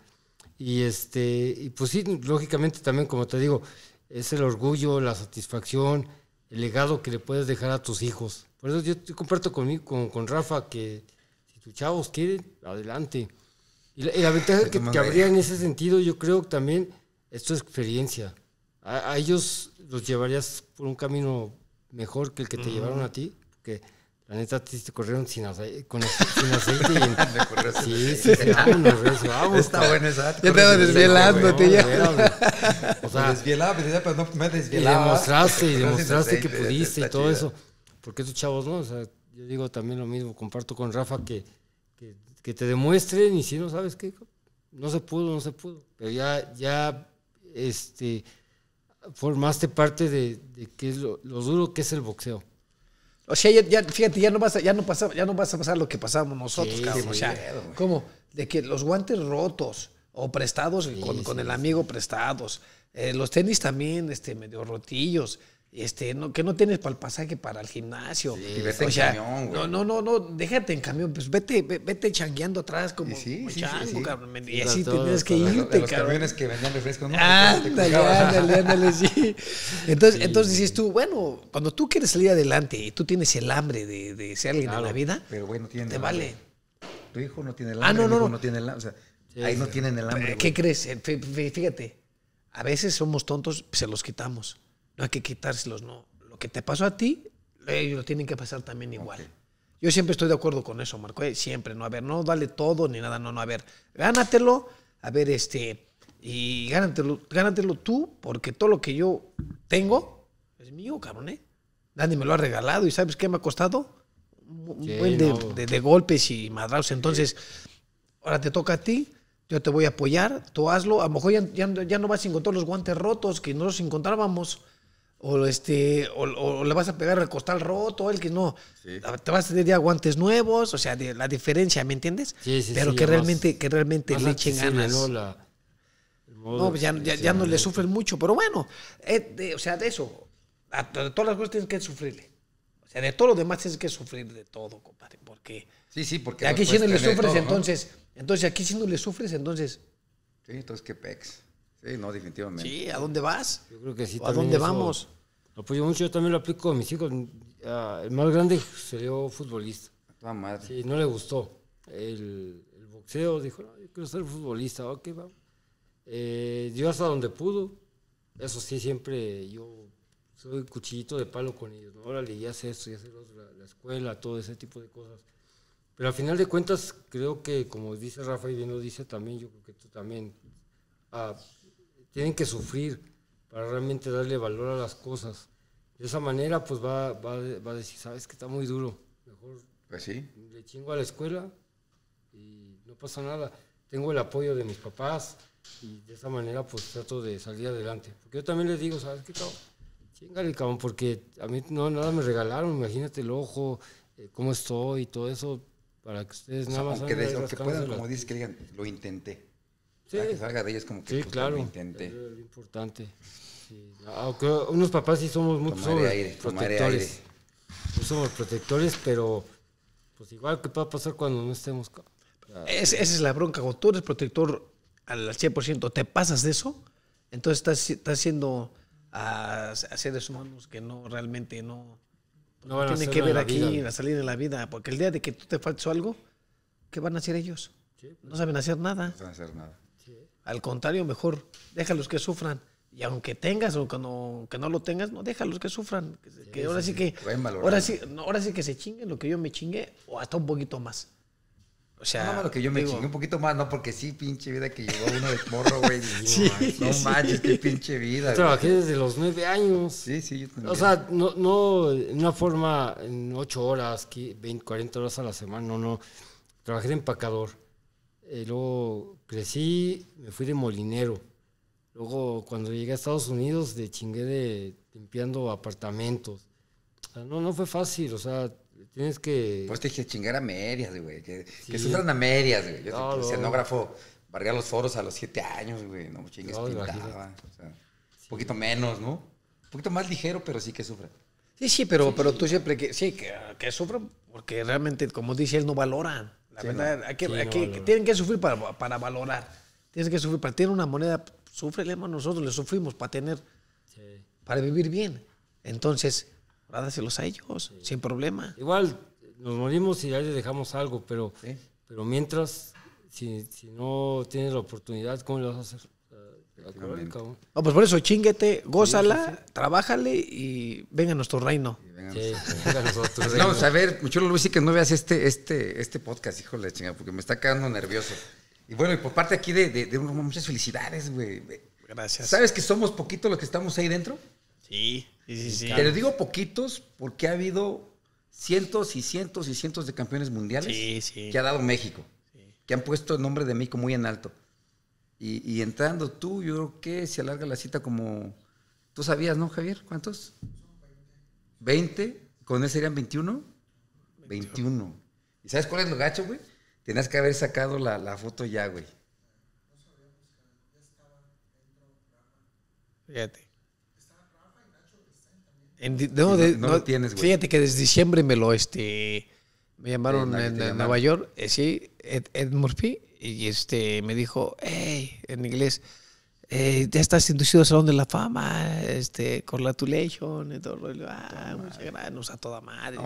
Y este, y pues sí, lógicamente también, como te digo, es el orgullo, la satisfacción, el legado que le puedes dejar a tus hijos. Por eso yo te comparto conmigo, con, con Rafa, que si tus chavos quieren, adelante. Y la, ventaja que, habría en ese sentido, yo creo también, es tu experiencia. a ellos los llevarías por un camino mejor que el que te llevaron a ti, que la neta te corrieron sin, aceite, con aceite, sin aceite y sí, sí, sí, sí, eso, vamos. Está bueno esa. Ya te desvielándote ya. O sea, me pero no me desvielaba. Y demostraste, y demostraste que pudiste y todo eso. Porque esos chavos, ¿no? O sea, yo digo también lo mismo, comparto con Rafa que, que, que te demuestren y si no sabes qué, no se pudo, no se pudo. Pero ya, ya, este formaste parte de, de que es lo, duro que es el boxeo. O sea, ya, fíjate, ya no, vas a, ya, no ya no a pasar lo que pasamos nosotros, como ¿cómo? De que los guantes rotos o prestados con, con el amigo prestados. Eh, los tenis también, este, medio rotillos este, no, que no tienes para el pasaje para el gimnasio. y vete en camión, güey. No, no, no, no, déjate en camión, pues vete, vete changueando atrás como, sí, cabrón. Y así tenías que irte, los, camiones que vendían refrescos, ¿no? Ándale, ándale, sí. Entonces, entonces dices tú, bueno, cuando tú quieres salir adelante y tú tienes el hambre de, ser alguien en la vida, pero bueno, te vale. Tu hijo no tiene el hambre, ah, no, no, no, tiene el o sea, ahí no tienen el hambre. Eh, ¿Qué crees? Eh, fíjate, a veces somos tontos, se los quitamos no hay que quitárselos, no. Lo que te pasó a ti, ellos lo tienen que pasar también igual. Yo siempre estoy de acuerdo con eso, Marco. ¿eh? siempre, no, a ver, no dale todo ni nada, no, no, a ver, gánatelo, a ver, este, y gánatelo, gánatelo tú, porque todo lo que yo tengo es mío, cabrón, ¿eh? Nadie me lo ha regalado y ¿sabes qué me ha costado? Un buen de, golpes y madrazos. Entonces, ahora te toca a ti yo te voy a apoyar, tú hazlo. A lo mejor ya, ya, no vas a encontrar los guantes rotos que no los encontrábamos, o este o, le vas a pegar el costal roto, el que no, te vas a tener ya guantes nuevos, o sea, la diferencia, ¿me entiendes? Sí, sí, Pero que, realmente, que realmente le echen ganas. ¿no? Pues ya, ya, no le sufren mucho, pero bueno, eh, o sea, de eso, de todas las cosas tienes que sufrirle. O sea, de todo lo demás tienes que sufrir de todo, compadre, porque... Sí, sí, porque... Aquí si no le sufres, entonces, entonces, aquí si no le sufres, entonces... Sí, entonces qué pex. Sí, no, definitivamente. Sí, ¿a dónde vas? Yo creo que sí. ¿A dónde vamos? Lo apoyo pues, mucho, yo también lo aplico a mis hijos. Ah, el más grande se dio futbolista. A ah, Sí, no le gustó. El, boxeo dijo, no, yo quiero ser futbolista, ok, vamos. Eh, dio hasta donde pudo. Eso sí, siempre yo soy cuchillito de palo con ellos. Órale, ya sé esto, ya sé la, escuela, todo ese tipo de cosas. Pero al final de cuentas, creo que, como dice Rafael, y bien lo dice también, yo creo que tú también, ah, tienen que sufrir para realmente darle valor a las cosas. De esa manera, pues va, va, a decir, sabes que está muy duro, mejor pues le chingo a la escuela y no pasa nada. Tengo el apoyo de mis papás y de esa manera, pues trato de salir adelante. Porque yo también les digo, sabes qué, cabrón, chingale, cabrón, porque a mí no, nada me regalaron, imagínate el ojo, eh, cómo estoy y todo eso, para que ustedes nada más... puedan, como dices, que digan, lo intenté. Sí. salga de es como que sí, pues, claro, importante. Aunque unos papás sí somos muy protectores. somos protectores, pero pues igual que puede pasar cuando no estemos. esa es la bronca. Cuando tú eres protector al 100%, te pasas de eso, entonces estás, estás haciendo a, ah, seres humanos que no realmente no, no, tienen que ver aquí salir la de la vida. Porque el día de que tú te faltes algo, ¿qué van a hacer ellos? Pues. no saben hacer nada. No saben hacer nada. Al contrario, mejor déjalos que sufran. Y aunque tengas o que no, que no lo tengas, no déjalos que sufran. Que, ahora sí, que. Ahora sí, ahora sí que se chinguen lo que yo me chingué o hasta un poquito más. O sea. No, lo que yo me chingué un poquito más, no, porque sí, pinche vida que llegó uno de morro, güey. no manches, qué pinche vida. Yo trabajé desde los nueve años. Sí, sí, O sea, no, no, en una forma en ocho horas, 20, 40 horas a la semana, no, no. Trabajé de empacador eh, luego crecí, me fui de molinero. Luego cuando llegué a Estados Unidos de chingué de limpiando apartamentos. no, no fue fácil, o sea, tienes que... Pues te dije chingar a medias, güey, que, sufran a medias, güey. Yo soy escenógrafo, barría los foros a los siete años, güey, no chingues, pintaba. Un poquito menos, ¿no? Un poquito más ligero, pero sí que sufre Sí, sí, pero, pero tú siempre que... Sí, que, que sufran, porque realmente, como dice él, no valoran. La verdad, que, tienen que sufrir para, valorar. Tienen que sufrir para tener una moneda. Sufrele, nosotros le sufrimos para tener, para vivir bien. Entonces, dáselos a ellos, sin problema. Igual, nos morimos y ya les dejamos algo, pero, pero mientras, si, no tienes la oportunidad, ¿cómo lo vas a hacer? No, pues por eso, chinguete, gózala, trabájale y venga a nuestro reino vamos a ver, Chulo Luis, que no veas este, este, este podcast, híjole, chingada, porque me está quedando nervioso. Y bueno, y por parte aquí de, de, muchas felicidades, güey. Gracias. ¿Sabes que somos poquitos los que estamos ahí dentro? Sí, sí, sí. Te lo digo poquitos porque ha habido cientos y cientos y cientos de campeones mundiales que ha dado México, que han puesto el nombre de México muy en alto. Y, y entrando tú, yo creo que se alarga la cita como... ¿Tú sabías, no, Javier? ¿Cuántos? 20, con él serían 21. 21. ¿Y sabes cuál es lo gacho, güey? Tenías que haber sacado la, foto ya, güey. Fíjate. En, no, de, no, no, tienes, güey. Fíjate que desde diciembre me lo, este, me llamaron en, Nueva York, eh, sí, Ed, Ed, Murphy, y este, me dijo, hey, en inglés, eh, ya estás inducido a Salón de la Fama, este, congratulations, y todo el Ah, muchas gracias, a toda madre.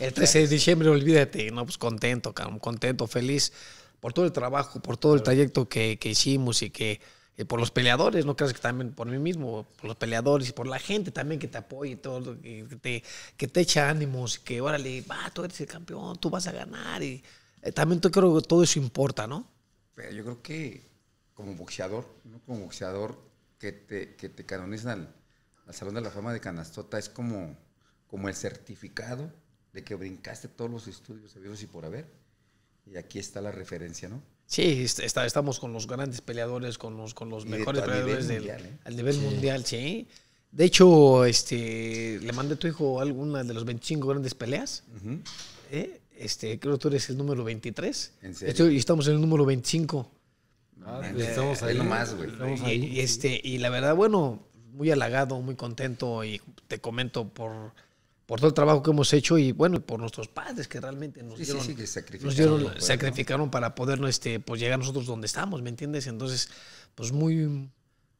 el 13 de diciembre, olvídate, no, pues contento, contento, feliz por todo el trabajo, por todo el trayecto que, que hicimos y que eh, por los peleadores, no creas que también por mí mismo, por los peleadores y por la gente también que te apoya y todo, que te, que te echa ánimos, que órale, va, tú eres el campeón, tú vas a ganar y eh, también creo que todo eso importa, ¿no? Pero yo creo que como boxeador, ¿no? como boxeador que te, que te canonizan al, Salón de la Fama de Canastota es como, como el certificado de que brincaste todos los estudios y por haber. Y aquí está la referencia, ¿no? Sí, este, estamos con los grandes peleadores, con los, con los mejores peleadores ¿eh? al nivel mundial, sí. De hecho, este, le mandé a tu hijo alguna de las 25 grandes peleas. ¿eh? este, creo que tú eres el número 23. ¿En serio? y estamos en el número 25. Ah, pues, estamos ahí. Nomás, güey. Y, este, y la verdad, bueno, muy halagado, muy contento y te comento por, por todo el trabajo que hemos hecho y bueno, por nuestros padres que realmente nos sacrificaron, para poder este, pues, llegar nosotros donde estamos, ¿me entiendes? Entonces, pues muy,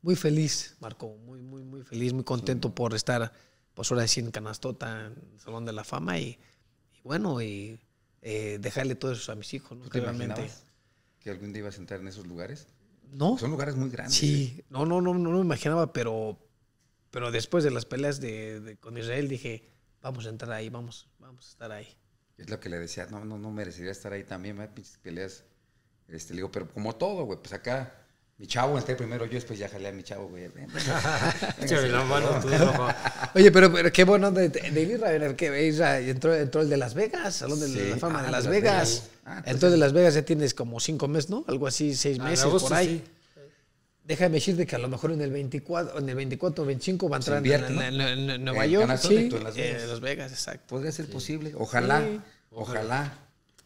muy feliz, Marco, muy, muy, muy feliz, muy contento por estar, pues ahora sí, en Canastota, en el Salón de la Fama y, bueno, y eh, dejarle todo eso a mis hijos, ¿no? que algún día ibas a entrar en esos lugares? No. Pues son lugares muy grandes. Sí, ¿eh? no, no, no, no me imaginaba, pero, pero después de las peleas con Israel dije, vamos a entrar ahí, vamos, vamos a estar ahí. Es lo que le decía, no, no, no merecería estar ahí también, me pinches peleas. Este, le digo, pero como todo, güey, pues acá mi chavo entré primero yo, después ya jalé a mi chavo, güey. Oye, pero, pero, qué bueno de, Israel, que entró, entró, el de Las Vegas, Salón de la Fama ah, de Las, Vegas. Ah, ah, entonces, pues de Las Vegas ya tienes como cinco meses, ¿no? Algo así, seis meses por ahí. Sí. Déjame decirte que a lo mejor en el 24, en el 24 25 va a entrar en, ¿no? Eh, Nueva York, en eh, Las Vegas. exacto. Podría ser posible, ojalá, ojalá, ojalá.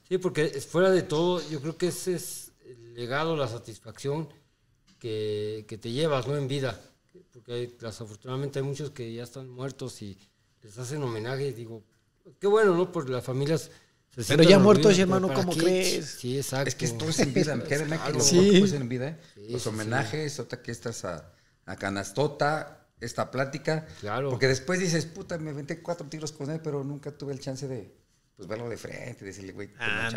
Sí, porque fuera de todo, yo creo que ese es el legado, la satisfacción que, te llevas, ¿no? En vida. Porque hay, desafortunadamente hay muchos que ya están muertos y les hacen homenaje. Digo, qué bueno, ¿no? Por las familias. Se pero ya muertos, hermano, ¿cómo crees? Sí, exacto. Es que esto es en vida, créeme que sí. en vida. ¿eh? Los homenajes, otra que estás a, a Canastota, esta plática. Claro. Porque después dices, puta, me aventé cuatro tiros con él, pero nunca tuve el chance de pues, verlo de frente, decirle, güey, te ah,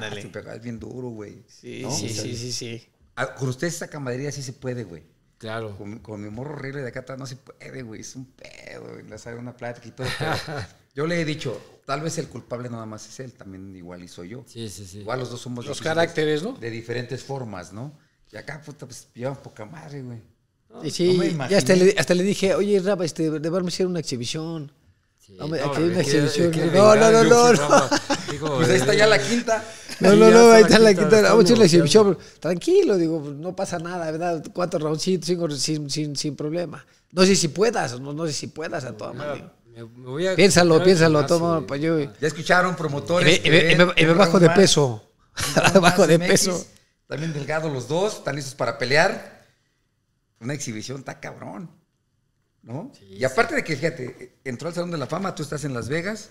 es bien duro, güey. Sí, sí, sí, sí. Ah, con ustedes esa camadería sí se puede, güey. Claro. Con, mi morro horrible de acá atrás no se puede, güey. Es un pedo, sale una plática y todo. yo le he dicho, tal vez el culpable nada más es él, también igual y soy yo. Sí, sí, sí. Igual los dos somos... Los caracteres, ¿no? De diferentes formas, ¿no? Y acá, puta, pues llevan poca madre, güey. No, sí, y hasta le, hasta le dije, oye, Rafa, este, de hacer una exhibición no, aquí hay una exhibición. no, no, no, no, Pues ahí está eh, ya la quinta. No, no, no, ahí está la quinta. Vamos a hacer la exhibición. Tranquilo, digo, no pasa nada, ¿verdad? Cuatro roundcitos, cinco, sin, sin, sin problema. No sé si puedas, no, no sé si puedas a toda piénsalo, piénsalo, toma, Ya escucharon promotores. me, bajo de peso. bajo de peso. También delgado los dos, están listos para pelear. Una exhibición está cabrón y aparte de que, fíjate, entró al Salón de la Fama, tú estás en Las Vegas,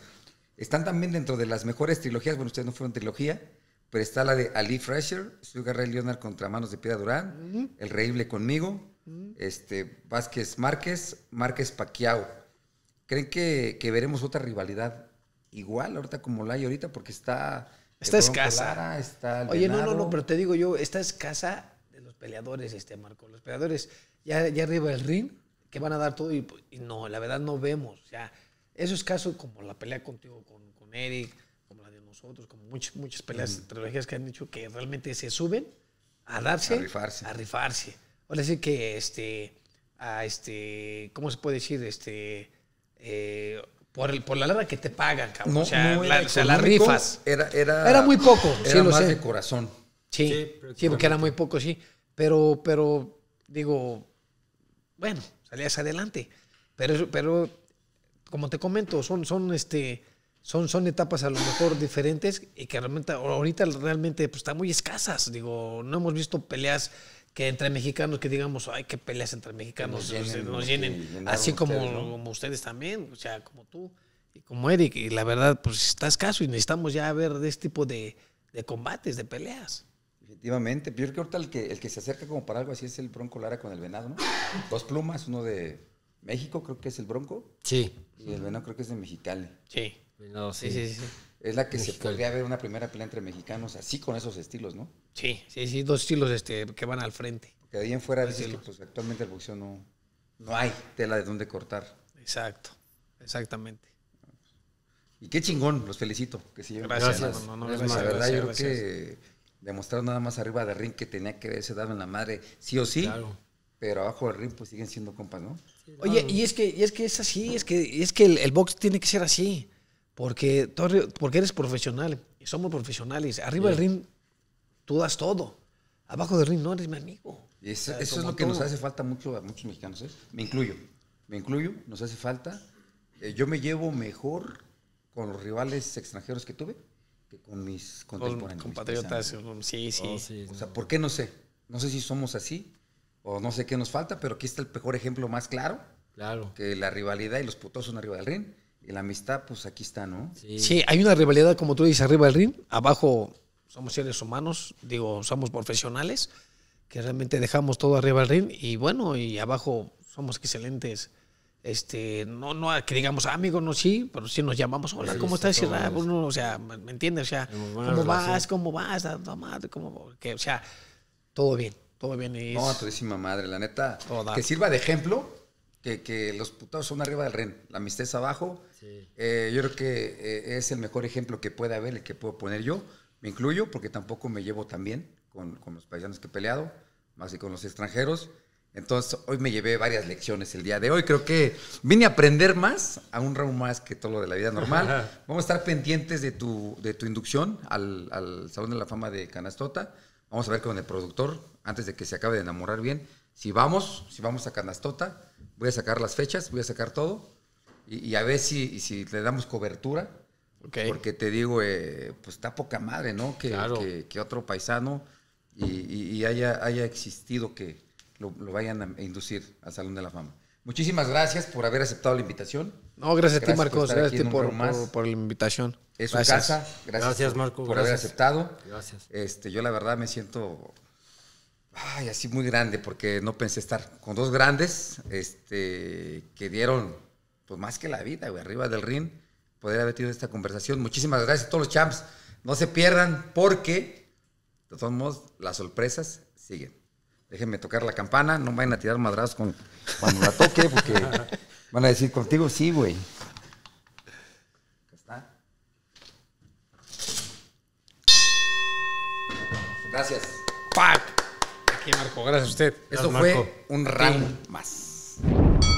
están también dentro de las mejores trilogías, bueno, ustedes no fueron trilogía, pero está la de Ali Fresher, Sugar Ray Leonard contra Manos de Piedra Durán, El Reíble conmigo, este, Vázquez Márquez, Márquez Paquiao. ¿Creen que, veremos otra rivalidad igual ahorita como la hay ahorita? Porque está... Está escasa. está Oye, no, no, no, pero te digo yo, está escasa de los peleadores, este Marco. Los peleadores, ya, ya arriba del ring, que van a dar todo y, no, la verdad no vemos. Ya, eso es caso como la pelea contigo, con, con Eric, como la de nosotros, como muchas, muchas peleas, que han dicho que realmente se suben a darse, a rifarse. A rifarse. Ahora sí que, este, a este, ¿cómo se puede decir? Este, eh, por, por la lana que te pagan, cabrón. o, sea, las rifas. Era, muy poco. Era sí, de corazón. Sí, sí, sí porque era muy poco, sí. Pero, pero, digo, bueno, peleas adelante. Pero, pero como te comento, son, son, este, son, son etapas a lo mejor diferentes y que realmente, ahorita realmente pues, están muy escasas. Digo, no hemos visto peleas que entre mexicanos, que digamos, ay, qué peleas entre mexicanos, nos llenen, así como ustedes, también, o sea, como tú y como Eric. Y la verdad, pues está escaso y necesitamos ya ver de este tipo de, de combates, de peleas. Definitivamente. Peor que ahorita el que, se acerca como para algo así es el Bronco Lara con el Venado, ¿no? Dos plumas, uno de México, creo que es el Bronco. Sí. Y el Venado creo que es de Mexicali. Sí. Venado, sí, sí, sí. Es la que se podría ver una primera pelea entre mexicanos, así con esos estilos, ¿no? Sí, sí, sí, dos estilos este, que van al frente. Que ahí en fuera que, pues, actualmente el boxeo no, hay tela de dónde cortar. Exacto, exactamente. Y qué chingón, los felicito. gracias, yo creo que demostrar nada más arriba del ring que tenía que haberse dado en la madre, sí o sí. Pero abajo del ring pues siguen siendo compas, ¿no? Oye, y es que, es que es así, es que, es que el, box tiene que ser así. Porque, porque eres profesional, somos profesionales. Arriba del ring tú das todo. Abajo del ring no eres mi amigo. eso, es lo que nos hace falta mucho a muchos mexicanos, ¿eh? Me incluyo, me incluyo, nos hace falta. Eh, yo me llevo mejor con los rivales extranjeros que tuve con mis compatriotas, um, sí, sí. Oh, o sea, ¿por qué no sé? No sé si somos así o no sé qué nos falta, pero aquí está el mejor ejemplo más claro. Claro. Que la rivalidad y los putos son arriba del ring. Y la amistad, pues aquí está, ¿no? Sí. hay una rivalidad, como tú dices, arriba del ring. Abajo somos seres humanos, digo, somos profesionales, que realmente dejamos todo arriba del ring. Y bueno, y abajo somos excelentes este, no, no que digamos ah, amigos, no sí, pero sí nos llamamos, hola, ¿cómo estás? Y, ah, o sea, ¿me entiendes? O sea, ¿cómo vas? ¿Cómo vas? ¿Cómo? o sea, todo bien, todo bien. no, todísima madre, la neta. Que sirva de ejemplo que, que los putados son arriba del ren, la amistad es abajo. Eh, yo creo que eh, es el mejor ejemplo que puede haber, el que puedo poner yo. Me incluyo porque tampoco me llevo tan bien con, con los paisanos que he peleado, más que con los extranjeros. Entonces, hoy me llevé varias lecciones el día de hoy. Creo que vine a aprender más, a un round más que todo lo de la vida normal. Vamos a estar pendientes de tu, de tu inducción al, al, Salón de la Fama de Canastota. Vamos a ver con el productor, antes de que se acabe de enamorar bien, si vamos, si vamos a Canastota. Voy a sacar las fechas, voy a sacar todo. Y, a ver si, si le damos cobertura. Porque te digo, eh, pues está poca madre, ¿no? Que, que, otro paisano y, haya, haya existido que lo, vayan a inducir al Salón de la Fama. Muchísimas gracias por haber aceptado la invitación. No, gracias, a ti, Marcos. gracias a ti por, la invitación. Es su casa. Gracias, gracias Marcos. Por haber aceptado. Gracias. Este, yo la verdad me siento así muy grande porque no pensé estar con dos grandes este, que dieron pues más que la vida, arriba del ring, poder haber tenido esta conversación. Muchísimas gracias a todos los champs. No se pierdan porque, de todos modos, las sorpresas siguen déjenme tocar la campana, no vayan a tirar madrazos cuando la toque, porque van a decir contigo sí, güey. está. Gracias. ¡Pac! Aquí, Marco, gracias a usted. Esto fue un Rango más.